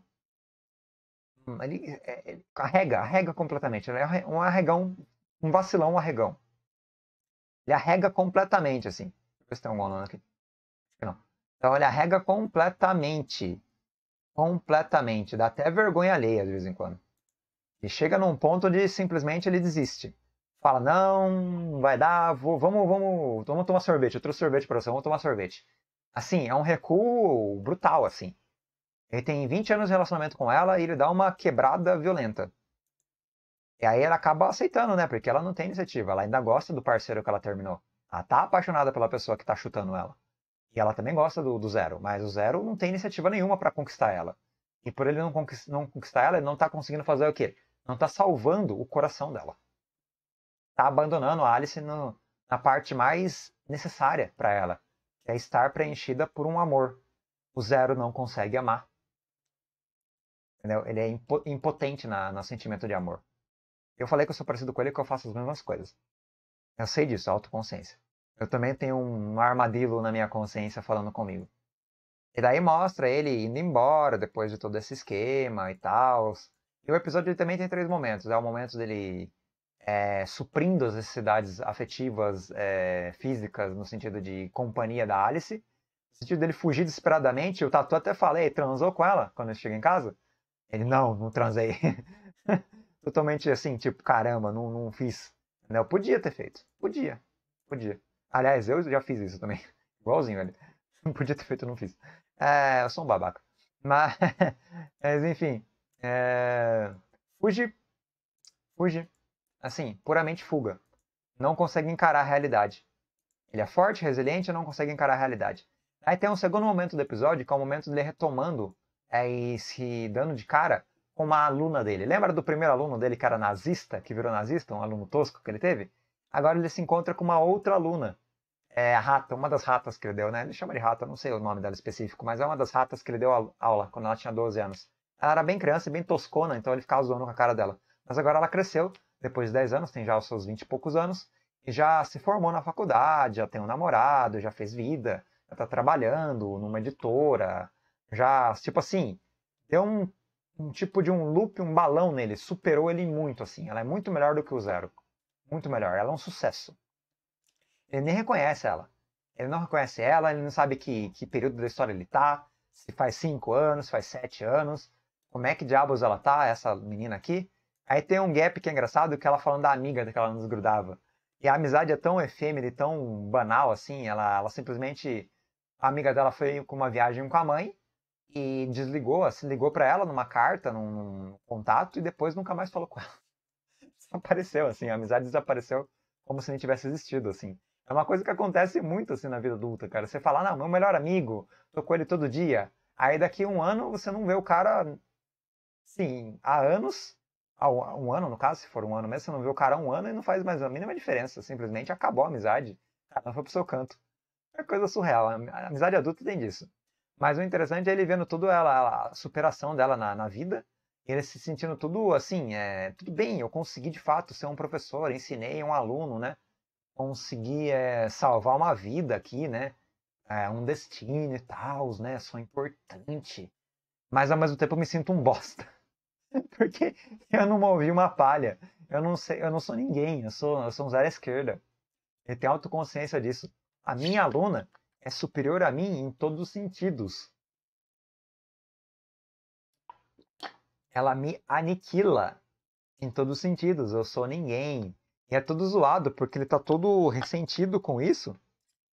Hum, ele, ele é, é, arrega, arrega completamente. Ele é um arregão, um vacilão, um arregão. Ele arrega completamente, assim. Deixa eu ver se tem algum nome aqui. Não. Então ele arrega completamente. Completamente. Dá até vergonha alheia de vez em quando. E chega num ponto onde simplesmente ele desiste fala, não, vai dar, vou, vamos, vamos, vamos tomar sorvete, eu trouxe sorvete para você, vamos tomar sorvete. Assim, é um recuo brutal, assim. Ele tem 20 anos de relacionamento com ela e ele dá uma quebrada violenta. E aí ela acaba aceitando, né? Porque ela não tem iniciativa, ela ainda gosta do parceiro que ela terminou. Ela tá apaixonada pela pessoa que tá chutando ela. E ela também gosta do, do Zero, mas o Zero não tem iniciativa nenhuma para conquistar ela. E por ele não, não conquistar ela, ele não tá conseguindo fazer o quê? Não tá salvando o coração dela está abandonando a Alice no, na parte mais necessária para ela, que é estar preenchida por um amor. O Zero não consegue amar. Entendeu? Ele é impotente na, no sentimento de amor. Eu falei que eu sou parecido com ele que eu faço as mesmas coisas. Eu sei disso, autoconsciência. Eu também tenho um armadilho na minha consciência falando comigo. E daí mostra ele indo embora depois de todo esse esquema e tal. E o episódio também tem três momentos. É o momento dele é, suprindo as necessidades afetivas, é, físicas, no sentido de companhia da Alice. No sentido dele fugir desesperadamente, o Tatu até falei, transou com ela quando eu cheguei em casa? Ele, não, não transei. Totalmente assim, tipo, caramba, não, não fiz. Né, eu podia ter feito. Podia. Podia. Aliás, eu já fiz isso também. Igualzinho, Não Podia ter feito, eu não fiz. É, eu sou um babaca. Mas, mas enfim. É... Fuge. Fuge assim, puramente fuga. Não consegue encarar a realidade. Ele é forte, resiliente e não consegue encarar a realidade. Aí tem um segundo momento do episódio, que é o momento dele retomando é, e se dando de cara com uma aluna dele. Lembra do primeiro aluno dele, que era nazista, que virou nazista, um aluno tosco que ele teve? Agora ele se encontra com uma outra aluna, é, a rata, uma das ratas que ele deu, né? Ele chama de rata, não sei o nome dela específico, mas é uma das ratas que ele deu aula quando ela tinha 12 anos. Ela era bem criança e bem toscona, então ele ficava zoando com a cara dela. Mas agora ela cresceu depois de 10 anos, tem já os seus 20 e poucos anos, e já se formou na faculdade, já tem um namorado, já fez vida, já está trabalhando numa editora, já, tipo assim, deu um, um tipo de um loop, um balão nele, superou ele muito, assim. Ela é muito melhor do que o Zero. Muito melhor, ela é um sucesso. Ele nem reconhece ela. Ele não reconhece ela, ele não sabe que, que período da história ele tá, se faz 5 anos, se faz 7 anos, como é que diabos ela tá, essa menina aqui. Aí tem um gap que é engraçado, que ela falando da amiga que ela nos grudava. E a amizade é tão efêmera e tão banal assim, ela, ela simplesmente. A amiga dela foi com uma viagem com a mãe e desligou, se assim, ligou para ela numa carta, num, num, contato, e depois nunca mais falou com ela. Desapareceu, assim, a amizade desapareceu como se nem tivesse existido, assim. É uma coisa que acontece muito, assim, na vida adulta, cara. Você fala, não, meu melhor amigo, tô com ele todo dia. Aí daqui um ano você não vê o cara, sim, há anos, ah, um ano, no caso, se for um ano mesmo, você não vê o cara um ano e não faz mais a mínima diferença. Simplesmente acabou a amizade. Ela foi pro seu canto. É coisa surreal. A amizade adulta tem disso. Mas o interessante é ele vendo tudo ela, ela a superação dela na, na vida. ele se sentindo tudo assim, é, tudo bem, eu consegui de fato ser um professor, ensinei um aluno, né? Consegui é, salvar uma vida aqui, né? É, um destino e tal, né? Sou importante. Mas ao mesmo tempo eu me sinto um bosta. Porque eu não movi uma palha. Eu não sei, eu não sou ninguém, eu sou, eu sou um zero esquerda. Eu tenho autoconsciência disso. A minha aluna é superior a mim em todos os sentidos. Ela me aniquila em todos os sentidos. Eu sou ninguém. E é todo zoado, porque ele tá todo ressentido com isso.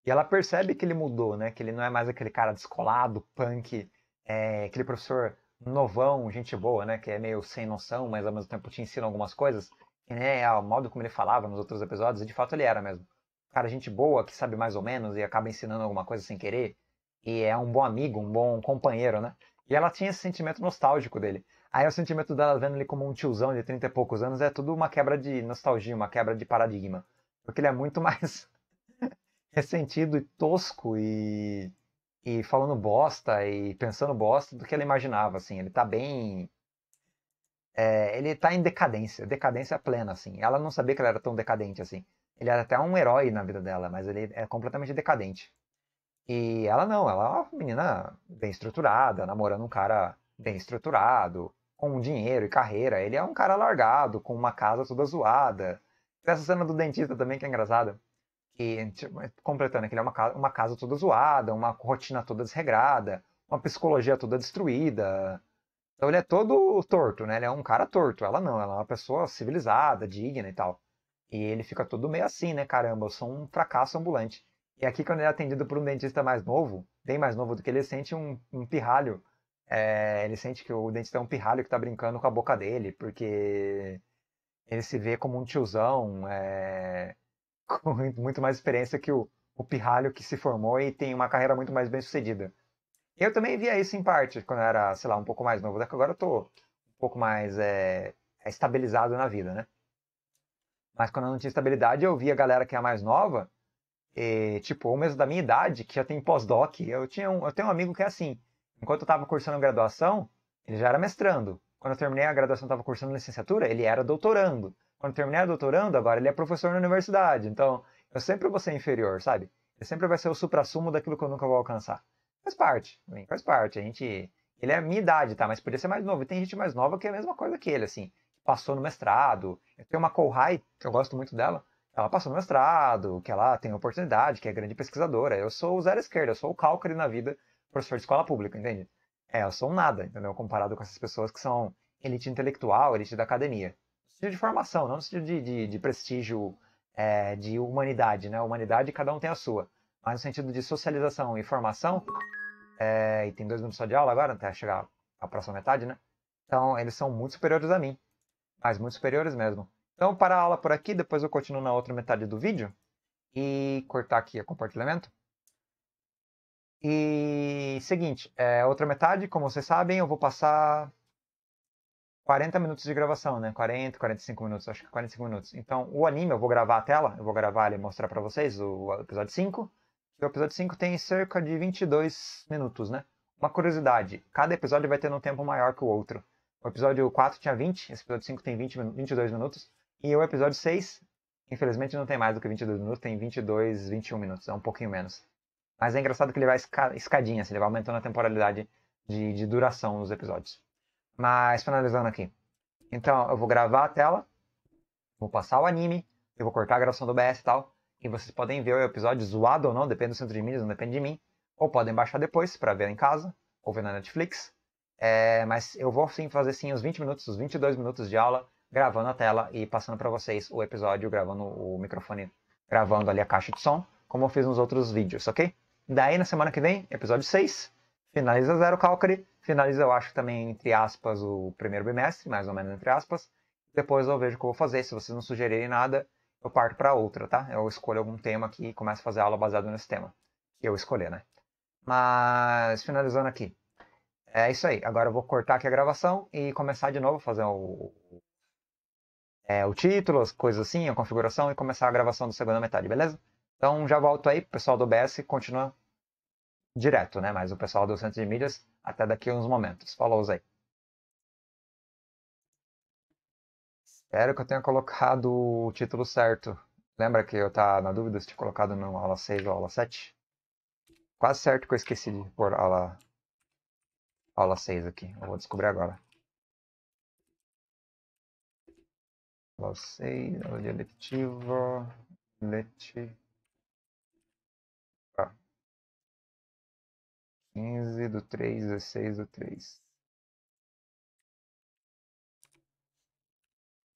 E ela percebe que ele mudou, né? Que ele não é mais aquele cara descolado, punk, é, aquele professor novão, gente boa, né? Que é meio sem noção, mas ao mesmo tempo te ensina algumas coisas. E, né, o modo como ele falava nos outros episódios, e de fato ele era mesmo. Cara, gente boa, que sabe mais ou menos e acaba ensinando alguma coisa sem querer. E é um bom amigo, um bom companheiro, né? E ela tinha esse sentimento nostálgico dele. Aí o sentimento dela vendo ele como um tiozão de 30 e poucos anos é tudo uma quebra de nostalgia, uma quebra de paradigma. Porque ele é muito mais ressentido e tosco e e falando bosta e pensando bosta do que ela imaginava, assim. Ele tá bem. É, ele tá em decadência, decadência plena, assim. Ela não sabia que ele era tão decadente assim. Ele era até um herói na vida dela, mas ele é completamente decadente. E ela não, ela é uma menina bem estruturada, namorando um cara bem estruturado, com dinheiro e carreira. Ele é um cara largado, com uma casa toda zoada. Essa cena do dentista também que é engraçada que, tipo, é, completando aquele é uma casa, uma casa toda zoada, uma rotina toda desregrada, uma psicologia toda destruída. Então ele é todo torto, né? Ele é um cara torto. Ela não, ela é uma pessoa civilizada, digna e tal. E ele fica todo meio assim, né? Caramba, eu sou um fracasso ambulante. E aqui, quando ele é atendido por um dentista mais novo, bem mais novo do que ele, sente um, um pirralho. É, ele sente que o dentista é um pirralho que tá brincando com a boca dele, porque ele se vê como um tiozão. É com muito mais experiência que o, o pirralho que se formou e tem uma carreira muito mais bem sucedida. Eu também via isso em parte quando eu era, sei lá, um pouco mais novo, daqui agora eu tô um pouco mais é, é, estabilizado na vida, né? Mas quando eu não tinha estabilidade, eu via a galera que é a mais nova, e, é, tipo, ou mesmo da minha idade, que já tem pós-doc. Eu, tinha um, eu tenho um amigo que é assim. Enquanto eu tava cursando graduação, ele já era mestrando. Quando eu terminei a graduação, estava cursando licenciatura, ele era doutorando quando terminar doutorando, agora ele é professor na universidade. Então, eu sempre vou ser inferior, sabe? Ele sempre vai ser o supra-sumo daquilo que eu nunca vou alcançar. Faz parte, faz parte. A gente. Ele é a minha idade, tá? Mas podia ser mais novo. E tem gente mais nova que é a mesma coisa que ele, assim. Passou no mestrado. Eu tenho uma Kohai, que eu gosto muito dela. Ela passou no mestrado, que ela tem oportunidade, que é grande pesquisadora. Eu sou o zero esquerda, eu sou o cálculo na vida, professor de escola pública, entende? É, eu sou um nada, entendeu? Comparado com essas pessoas que são elite intelectual, elite da academia sentido de formação, não no sentido de, de, de prestígio, é, de humanidade, né? Humanidade, cada um tem a sua. Mas no sentido de socialização e formação, é, e tem dois minutos só de aula agora, até chegar à próxima metade, né? Então, eles são muito superiores a mim. Mas muito superiores mesmo. Então, para a aula por aqui, depois eu continuo na outra metade do vídeo. E cortar aqui o compartilhamento. E seguinte, é, outra metade, como vocês sabem, eu vou passar 40 minutos de gravação, né? 40, 45 minutos, acho que 45 minutos. Então, o anime eu vou gravar a tela, eu vou gravar e mostrar pra vocês o episódio 5. O episódio 5 tem cerca de 22 minutos, né? Uma curiosidade, cada episódio vai ter um tempo maior que o outro. O episódio 4 tinha 20, esse episódio 5 tem 20, 22 minutos. E o episódio 6, infelizmente, não tem mais do que 22 minutos, tem 22, 21 minutos, é um pouquinho menos. Mas é engraçado que ele vai escadinha, assim, ele vai aumentando a temporalidade de, de duração dos episódios. Mas finalizando aqui. Então, eu vou gravar a tela, vou passar o anime, eu vou cortar a gravação do BS e tal, e vocês podem ver o episódio zoado ou não, depende do centro de mídias, não depende de mim, ou podem baixar depois para ver em casa, ou ver na Netflix. É, mas eu vou sim fazer sim os 20 minutos, os 22 minutos de aula, gravando a tela e passando para vocês o episódio, gravando o microfone, gravando ali a caixa de som, como eu fiz nos outros vídeos, ok? Daí na semana que vem, episódio 6, finaliza Zero Calcare, Finalizo, eu acho, também, entre aspas, o primeiro bimestre, mais ou menos entre aspas. Depois eu vejo o que eu vou fazer. Se vocês não sugerirem nada, eu parto para outra, tá? Eu escolho algum tema aqui e começo a fazer aula baseado nesse tema. Que eu escolher, né? Mas, finalizando aqui. É isso aí. Agora eu vou cortar aqui a gravação e começar de novo, fazer o, é, o título, as coisas assim, a configuração e começar a gravação da segunda metade, beleza? Então já volto aí, o pessoal do OBS continua direto, né? Mas o pessoal do Centro de Mídias até daqui a uns momentos. Falou, Zé. Espero que eu tenha colocado o título certo. Lembra que eu tá na dúvida se tinha colocado na aula 6 ou aula 7? Quase certo que eu esqueci de pôr aula, aula 6 aqui. Eu vou descobrir agora. Aula 6, aula de eletiva. 15 do 3, 16 do 3.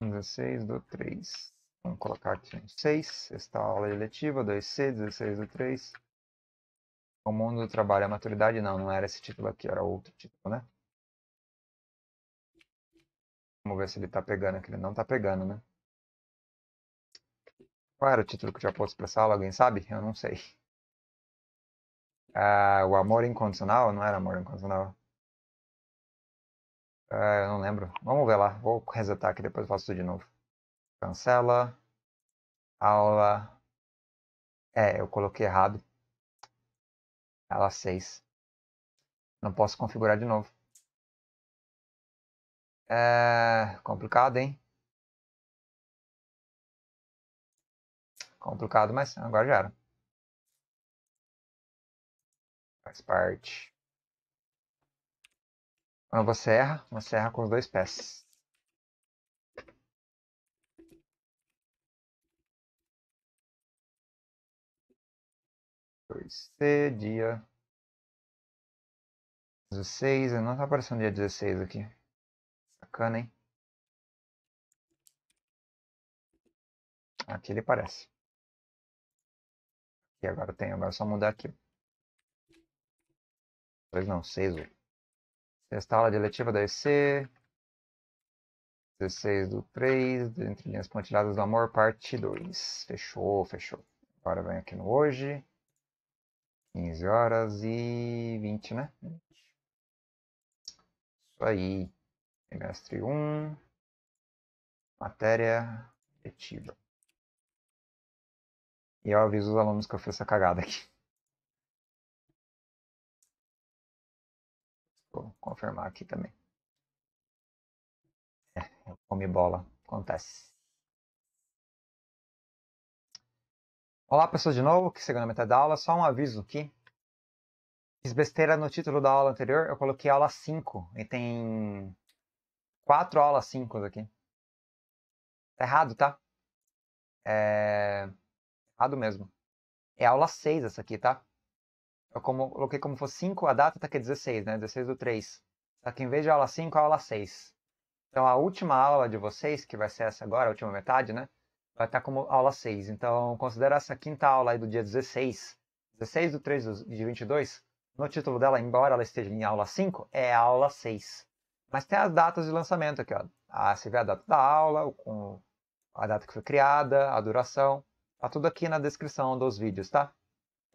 16 do 3. Vamos colocar aqui um 6, sexta aula eletiva, 2C, 16 do 3. O mundo do trabalho, a é maturidade não, não era esse título aqui, era outro título, né? Vamos ver se ele está pegando aqui, ele não está pegando, né? Qual era o título que eu tinha posto para essa aula, alguém sabe? Eu não sei. Ah, o amor incondicional? Não era amor incondicional. Ah, eu não lembro. Vamos ver lá. Vou resetar aqui, depois eu faço tudo de novo. Cancela. Aula. É, eu coloquei errado. Aula 6. Não posso configurar de novo. É complicado, hein? Complicado, mas agora já era. faz parte. Quando ah, você erra, você erra com os dois pés. Dois C, dia 16. Né? Não tá aparecendo dia 16 aqui. Sacana, hein? Aqui ele aparece. E agora tem, agora é só mudar aqui. Dois não, seis. Sexta aula de letiva da EC. 16 do 3, entre linhas pontilhadas do amor, parte 2. Fechou, fechou. Agora vem aqui no hoje. 15 horas e 20, né? Isso aí. Semestre 1. Matéria letiva. E eu aviso os alunos que eu fiz essa cagada aqui. Vou confirmar aqui também. É, come bola. Acontece. Olá, pessoal, de novo. Que segunda metade da aula. Só um aviso aqui. Fiz besteira no título da aula anterior. Eu coloquei aula 5. E tem quatro aulas 5 aqui. Tá errado, tá? É... Errado mesmo. É aula 6 essa aqui, tá? Eu como, coloquei como fosse 5, a data tá aqui 16, né? 16 do 3. Só que em vez de aula 5, é aula 6. Então a última aula de vocês, que vai ser essa agora, a última metade, né? Vai estar tá como aula 6. Então considera essa quinta aula aí do dia 16. 16 do 3 de 22. No título dela, embora ela esteja em aula 5, é aula 6. Mas tem as datas de lançamento aqui, ó. Ah, você vê a data da aula, com a data que foi criada, a duração. Tá tudo aqui na descrição dos vídeos, tá?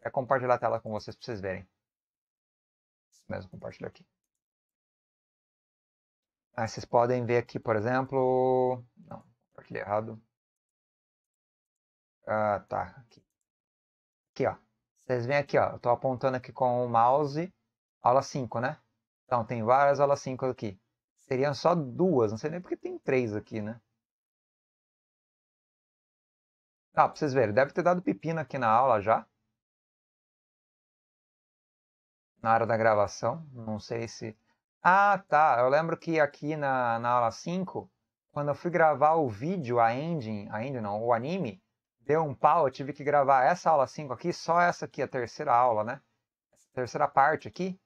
É compartilhar a tela com vocês para vocês verem. Mesmo compartilhar aqui. Aí ah, vocês podem ver aqui, por exemplo. Não, compartilhei errado. Ah, tá. Aqui, aqui ó. Vocês veem aqui, ó. Eu tô apontando aqui com o mouse. Aula 5, né? Então, tem várias aulas 5 aqui. Seriam só duas, não sei nem porque tem três aqui, né? Ah, pra vocês verem, deve ter dado pepino aqui na aula já. na hora da gravação. Não sei se. Ah, tá. Eu lembro que aqui na, na aula 5, quando eu fui gravar o vídeo, a engine, a não, o anime, deu um pau. Eu tive que gravar essa aula 5 aqui, só essa aqui, a terceira aula, né? Essa terceira parte aqui,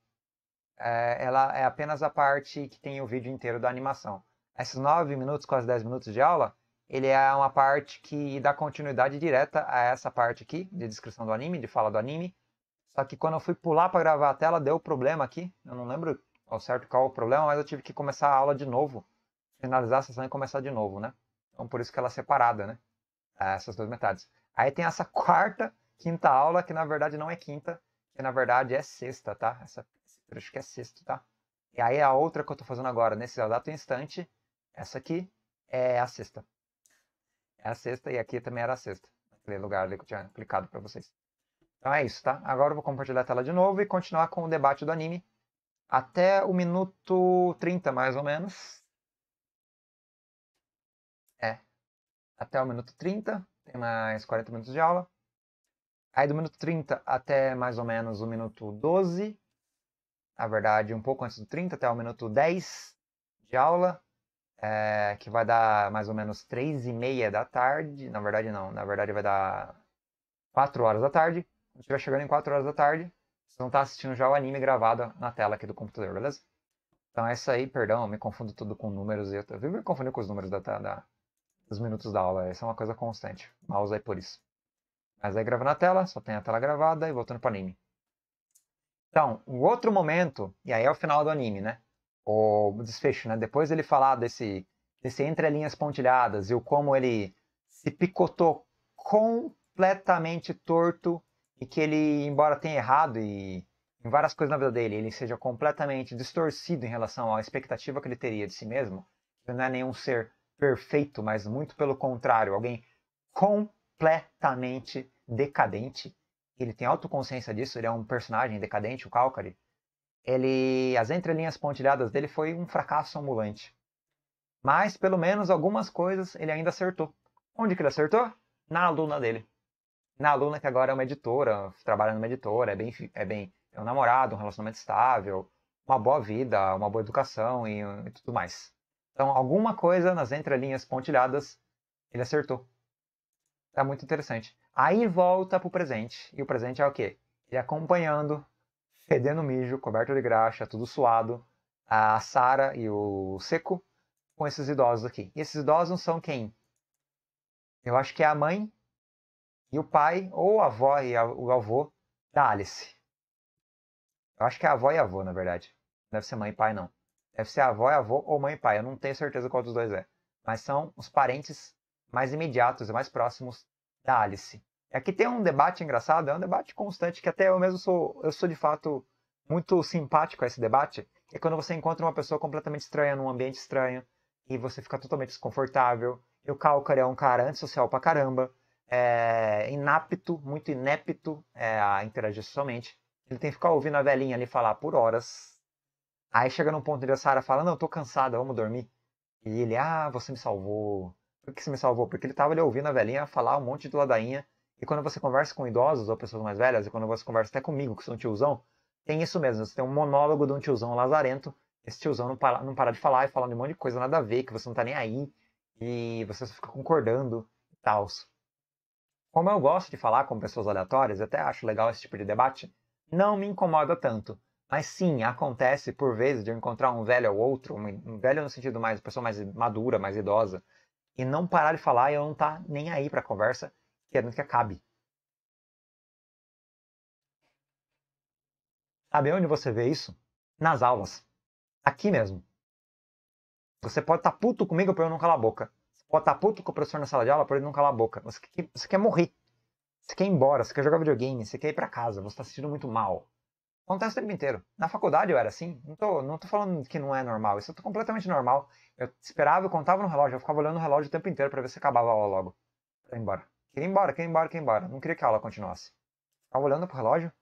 é, ela é apenas a parte que tem o vídeo inteiro da animação. Esses 9 minutos, quase 10 minutos de aula, ele é uma parte que dá continuidade direta a essa parte aqui, de descrição do anime, de fala do anime, só que quando eu fui pular para gravar a tela, deu problema aqui. Eu não lembro ao certo qual o problema, mas eu tive que começar a aula de novo. Finalizar a sessão e começar de novo, né? Então por isso que ela é separada, né? É, essas duas metades. Aí tem essa quarta, quinta aula, que na verdade não é quinta, que na verdade é sexta, tá? Essa, esse trecho que é sexto, tá? E aí a outra que eu tô fazendo agora, nesse exato instante, essa aqui é a sexta. É a sexta e aqui também era a sexta, Aquele lugar ali que eu tinha clicado para vocês. Então é isso, tá? Agora eu vou compartilhar a tela de novo e continuar com o debate do anime até o minuto 30, mais ou menos. É. Até o minuto 30, tem mais 40 minutos de aula. Aí do minuto 30 até mais ou menos o minuto 12, na verdade, um pouco antes do 30, até o minuto 10 de aula, é, que vai dar mais ou menos 3 e meia da tarde. Na verdade, não, na verdade vai dar 4 horas da tarde. Quando estiver chegando em 4 horas da tarde, vocês vão estar tá assistindo já o anime gravado na tela aqui do computador, beleza? Então é isso aí, perdão, eu me confundo tudo com números eu, vivo me confundindo com os números da, da, dos minutos da aula, isso é uma coisa constante, mal usei é por isso. Mas aí grava na tela, só tem a tela gravada e voltando para o anime. Então, o um outro momento, e aí é o final do anime, né? O desfecho, né? Depois ele falar desse, desse entre linhas pontilhadas e o como ele se picotou completamente torto e que ele, embora tenha errado e em várias coisas na vida dele, ele seja completamente distorcido em relação à expectativa que ele teria de si mesmo, ele não é nenhum ser perfeito, mas muito pelo contrário, alguém completamente decadente. Ele tem autoconsciência disso, ele é um personagem decadente, o Calcari. Ele, as entrelinhas pontilhadas dele foi um fracasso ambulante. Mas pelo menos algumas coisas ele ainda acertou. Onde que ele acertou? Na aluna dele na aluna que agora é uma editora, trabalha numa editora, é bem, é bem é um namorado, um relacionamento estável, uma boa vida, uma boa educação e, e tudo mais. Então, alguma coisa nas entrelinhas pontilhadas ele acertou. Tá muito interessante. Aí volta pro presente. E o presente é o quê? Ele acompanhando, fedendo mijo, coberto de graxa, tudo suado, a Sara e o Seco com esses idosos aqui. E esses idosos são quem? Eu acho que é a mãe e o pai, ou a avó e a, o avô da Alice. Eu acho que é avó e avô, na verdade. Não deve ser mãe e pai, não. Deve ser avó e avô ou mãe e pai. Eu não tenho certeza qual dos dois é. Mas são os parentes mais imediatos e mais próximos da Alice. É e aqui tem um debate engraçado, é um debate constante, que até eu mesmo sou, eu sou de fato muito simpático a esse debate. É quando você encontra uma pessoa completamente estranha, num ambiente estranho, e você fica totalmente desconfortável. E o Calcar é um cara antissocial pra caramba é, inapto, muito inepto é, a interagir socialmente. Ele tem que ficar ouvindo a velhinha ali falar por horas. Aí chega num ponto onde a Sarah fala, não, eu tô cansada, vamos dormir. E ele, ah, você me salvou. Por que você me salvou? Porque ele tava ali ouvindo a velhinha falar um monte de ladainha. E quando você conversa com idosos ou pessoas mais velhas, e quando você conversa até comigo, que sou um tiozão, tem isso mesmo. Você tem um monólogo de um tiozão lazarento. Esse tiozão não para, não para de falar e falando um monte de coisa nada a ver, que você não tá nem aí. E você só fica concordando e tal. Como eu gosto de falar com pessoas aleatórias, até acho legal esse tipo de debate, não me incomoda tanto. Mas sim, acontece por vezes de eu encontrar um velho ou outro, um velho no sentido mais, pessoa mais madura, mais idosa, e não parar de falar e eu não tá nem aí a conversa, querendo que acabe. Sabe onde você vê isso? Nas aulas. Aqui mesmo. Você pode estar tá puto comigo pra eu não calar a boca ou tá puto com o professor na sala de aula por ele não calar a boca. Você quer, você quer morrer. Você quer ir embora, você quer jogar videogame, você quer ir para casa, você tá se sentindo muito mal. Acontece o tempo inteiro. Na faculdade eu era assim. Não tô, não tô falando que não é normal. Isso é completamente normal. Eu esperava, eu contava no relógio, eu ficava olhando o relógio o tempo inteiro para ver se acabava a aula logo. Pra ir embora. Queria ir embora, queria ir embora, queria ir embora. Não queria que a aula continuasse. Ficava olhando pro relógio,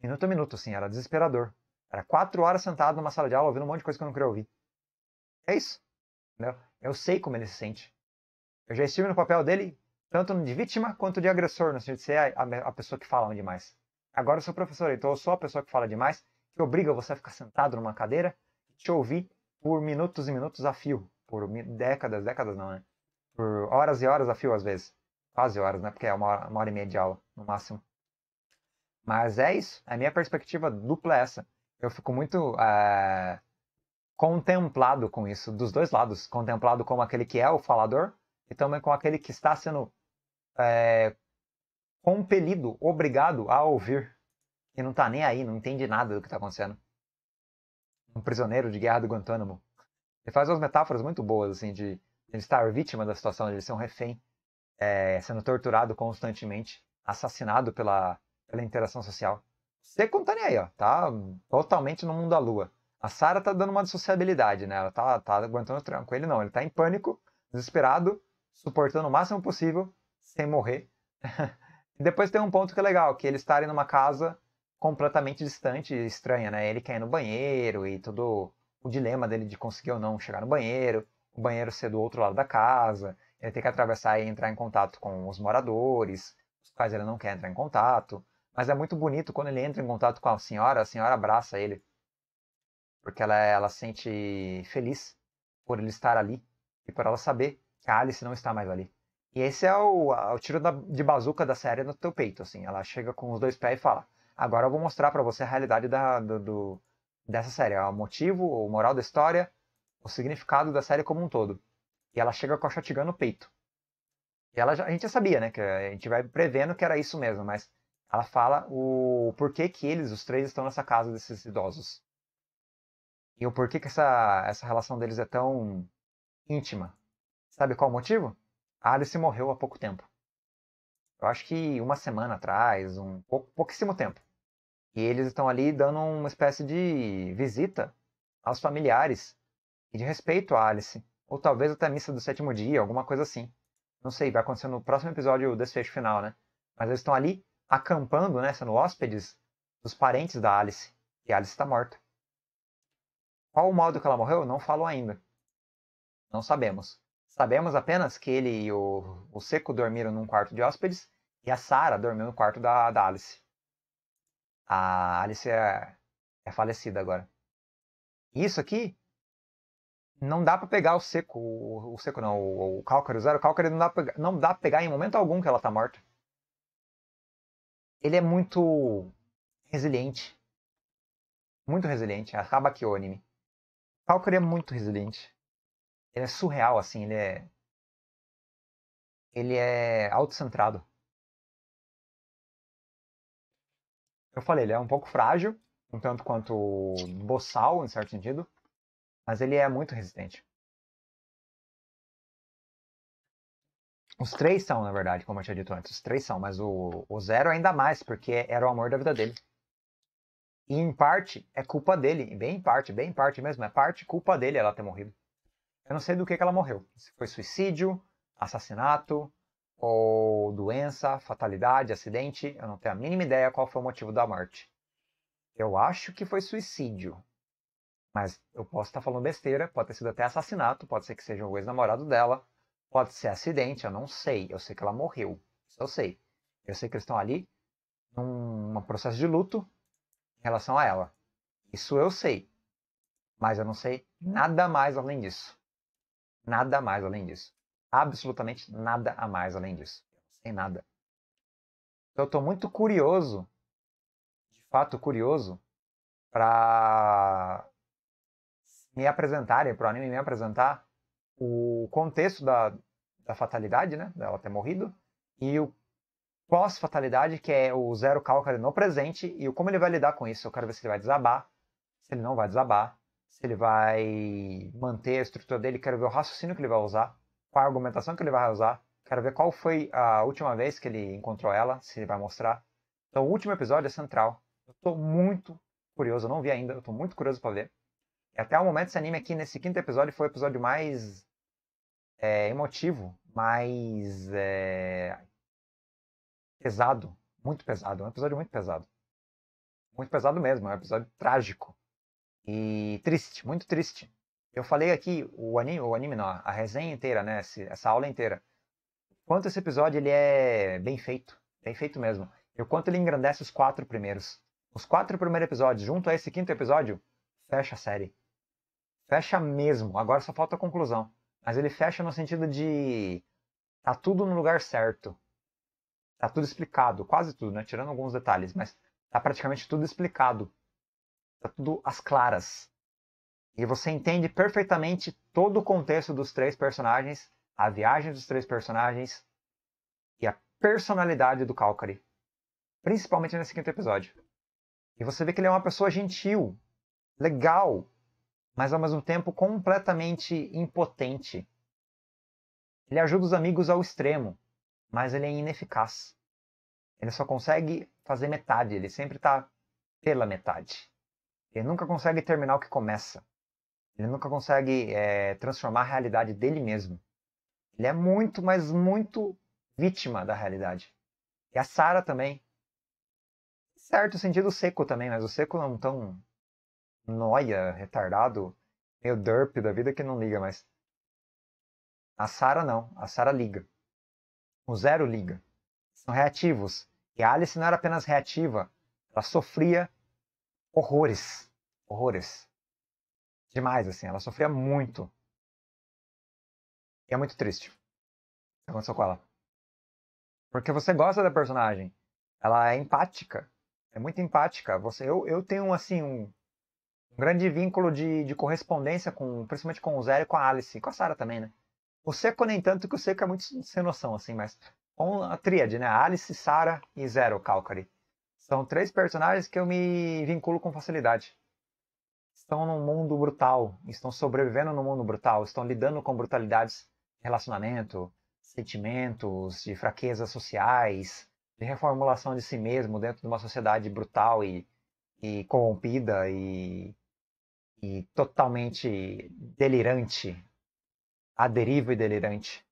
minuto a minuto, assim, era desesperador. Era quatro horas sentado numa sala de aula ouvindo um monte de coisa que eu não queria ouvir. É isso. Entendeu? Eu sei como ele se sente. Eu já estive no papel dele, tanto de vítima quanto de agressor, no sentido de ser a, a pessoa que fala demais. Agora eu sou professor, então eu sou a pessoa que fala demais, que obriga você a ficar sentado numa cadeira e te ouvir por minutos e minutos a fio. Por décadas, décadas não, né? Por horas e horas a fio, às vezes. Quase horas, né? Porque é uma hora, uma hora e meia de aula, no máximo. Mas é isso. A minha perspectiva dupla é essa. Eu fico muito é, contemplado com isso, dos dois lados. Contemplado como aquele que é o falador e então, também com aquele que está sendo é, compelido, obrigado a ouvir, e não está nem aí, não entende nada do que está acontecendo. Um prisioneiro de guerra do Guantánamo. Ele faz umas metáforas muito boas, assim, de ele estar vítima da situação, de ele ser um refém, é, sendo torturado constantemente, assassinado pela, pela interação social. Você contaneia, tá nem aí, ó, tá totalmente no mundo da lua. A Sarah tá dando uma dissociabilidade, né? Ela tá, tá aguentando tranco. Ele não, ele tá em pânico, desesperado, suportando o máximo possível sem morrer. depois tem um ponto que é legal, que eles estarem numa casa completamente distante e estranha, né? Ele quer ir no banheiro e todo o dilema dele de conseguir ou não chegar no banheiro, o banheiro ser do outro lado da casa, ele tem que atravessar e entrar em contato com os moradores, os quais ele não quer entrar em contato. Mas é muito bonito quando ele entra em contato com a senhora, a senhora abraça ele, porque ela, ela se sente feliz por ele estar ali e por ela saber que a Alice não está mais ali. E esse é o, o tiro da, de bazuca da série no teu peito, assim. Ela chega com os dois pés e fala: agora eu vou mostrar para você a realidade da, do, do, dessa série, é o motivo, o moral da história, o significado da série como um todo. E ela chega com a shotgun no peito. E ela já, a gente já sabia, né? Que a gente vai prevendo que era isso mesmo, mas ela fala o porquê que eles, os três, estão nessa casa desses idosos. E o porquê que essa, essa relação deles é tão íntima. Sabe qual o motivo? A Alice morreu há pouco tempo. Eu acho que uma semana atrás, um pouco, pouquíssimo tempo. E eles estão ali dando uma espécie de visita aos familiares e de respeito a Alice. Ou talvez até a missa do sétimo dia, alguma coisa assim. Não sei, vai acontecer no próximo episódio o desfecho final, né? Mas eles estão ali acampando, né? Sendo hóspedes dos parentes da Alice. E Alice está morta. Qual o modo que ela morreu? Não falo ainda. Não sabemos. Sabemos apenas que ele e o, o Seco dormiram num quarto de hóspedes e a Sarah dormiu no quarto da, da Alice. A Alice é, é falecida agora. Isso aqui não dá para pegar o seco, o, o seco não, o, o Calcare, o Zero não dá, pra, não dá pra pegar em momento algum que ela tá morta. Ele é muito resiliente. Muito resiliente, acaba aqui o anime. O é muito resiliente ele é surreal, assim, ele é. Ele é autocentrado. Eu falei, ele é um pouco frágil, um tanto quanto boçal, em certo sentido, mas ele é muito resistente. Os três são, na verdade, como eu tinha dito antes, os três são, mas o, o Zero ainda mais, porque era o amor da vida dele. E em parte é culpa dele, bem em parte, bem em parte mesmo, é parte culpa dele ela ter morrido. Eu não sei do que, que ela morreu. Se foi suicídio, assassinato, ou doença, fatalidade, acidente. Eu não tenho a mínima ideia qual foi o motivo da morte. Eu acho que foi suicídio. Mas eu posso estar falando besteira, pode ter sido até assassinato, pode ser que seja o ex-namorado dela, pode ser acidente, eu não sei. Eu sei que ela morreu. Isso eu sei. Eu sei que eles estão ali num processo de luto em relação a ela. Isso eu sei. Mas eu não sei nada mais além disso. Nada a mais além disso. Absolutamente nada a mais além disso. Sem nada. Então eu estou muito curioso, de fato curioso, para me apresentarem, para o anime me apresentar o contexto da, da fatalidade, né? Dela ter morrido. E o pós-fatalidade, que é o Zero cálculo no presente, e como ele vai lidar com isso. Eu quero ver se ele vai desabar, se ele não vai desabar, se ele vai manter a estrutura dele, quero ver o raciocínio que ele vai usar, qual a argumentação que ele vai usar, quero ver qual foi a última vez que ele encontrou ela, se ele vai mostrar. Então, o último episódio é central. Eu tô muito curioso, eu não vi ainda, eu tô muito curioso para ver. E até o momento, esse anime aqui, nesse quinto episódio, foi o episódio mais é, emotivo, mais é, pesado, muito pesado, é um episódio muito pesado. Muito pesado mesmo, é um episódio trágico. E triste, muito triste. Eu falei aqui, o anime, o anime não, a resenha inteira, né? Essa aula inteira. Quanto esse episódio ele é bem feito, bem feito mesmo. E o quanto ele engrandece os quatro primeiros. Os quatro primeiros episódios, junto a esse quinto episódio, fecha a série. Fecha mesmo. Agora só falta a conclusão. Mas ele fecha no sentido de. Tá tudo no lugar certo. Tá tudo explicado. Quase tudo, né? Tirando alguns detalhes, mas tá praticamente tudo explicado Tá tudo às claras. E você entende perfeitamente todo o contexto dos três personagens, a viagem dos três personagens e a personalidade do Calcari. Principalmente nesse quinto episódio. E você vê que ele é uma pessoa gentil, legal, mas ao mesmo tempo completamente impotente. Ele ajuda os amigos ao extremo, mas ele é ineficaz. Ele só consegue fazer metade, ele sempre está pela metade. Ele nunca consegue terminar o que começa. Ele nunca consegue é, transformar a realidade dele mesmo. Ele é muito, mas muito vítima da realidade. E a Sara também. Em certo sentido, o Seco também, mas o Seco não é tão noia, retardado, meio derp da vida que não liga mais. A Sara não. A Sara liga. O Zero liga. São reativos. E a Alice não era apenas reativa. Ela sofria horrores. Horrores. Demais, assim. Ela sofria muito. E é muito triste o que aconteceu com ela. Porque você gosta da personagem. Ela é empática. É muito empática. Você, eu, eu tenho, assim, um, um grande vínculo de, de correspondência, com, principalmente com o Zé e com a Alice. Com a Sarah também, né? O Seco nem tanto, que o Seco é muito sem noção, assim, mas com a tríade, né? Alice, Sara e Zero Calcari. São três personagens que eu me vinculo com facilidade. Estão num mundo brutal, estão sobrevivendo num mundo brutal, estão lidando com brutalidades de relacionamento, sentimentos, de fraquezas sociais, de reformulação de si mesmo dentro de uma sociedade brutal e, e corrompida e, e totalmente delirante, a deriva e delirante.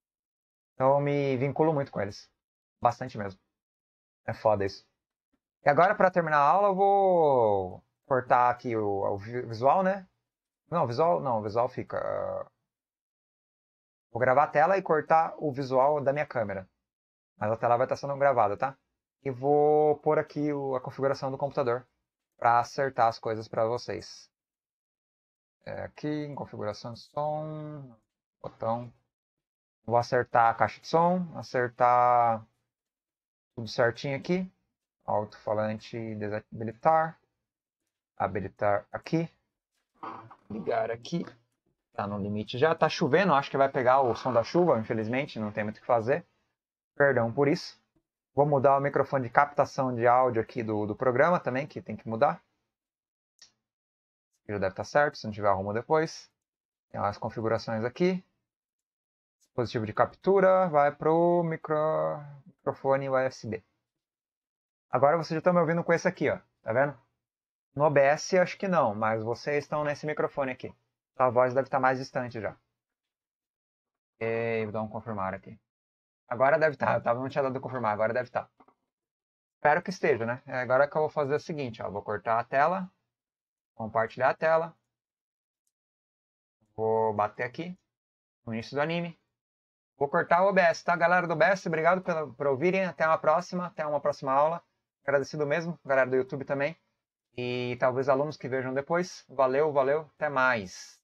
Então eu me vinculo muito com eles. Bastante mesmo. É foda isso. E agora, para terminar a aula, eu vou cortar aqui o, o visual, né? Não, visual não, visual fica. Ah, vou gravar a tela e cortar o visual da minha câmera. Mas a tela vai estar tá sendo gravada, tá? E vou pôr aqui o, a configuração do computador para acertar as coisas para vocês. É aqui em configuração de som, botão. Vou acertar a caixa de som, acertar tudo certinho aqui. Alto-falante desabilitar. Habilitar aqui. Ligar aqui. Tá no limite já. Tá chovendo, acho que vai pegar o som da chuva, infelizmente, não tem muito o que fazer. Perdão por isso. Vou mudar o microfone de captação de áudio aqui do, do programa também, que tem que mudar. Já deve estar tá certo, se não tiver arrumo depois. Tem as configurações aqui. Dispositivo de captura vai pro micro... microfone USB. Agora vocês já estão me ouvindo com esse aqui, ó. Tá vendo? No OBS acho que não, mas vocês estão nesse microfone aqui. A voz deve estar mais distante já. E vou dar um confirmar aqui. Agora deve estar. Tá, eu tava, não tinha dado confirmar, agora deve estar. Tá. Espero que esteja, né? É, agora que eu vou fazer o seguinte, ó. Vou cortar a tela. Compartilhar a tela. Vou bater aqui. No início do anime. Vou cortar o OBS, tá? Galera do OBS, obrigado pela, por ouvirem. Até uma próxima. Até uma próxima aula. Agradecido mesmo, galera do YouTube também. E talvez alunos que vejam depois. Valeu, valeu, até mais.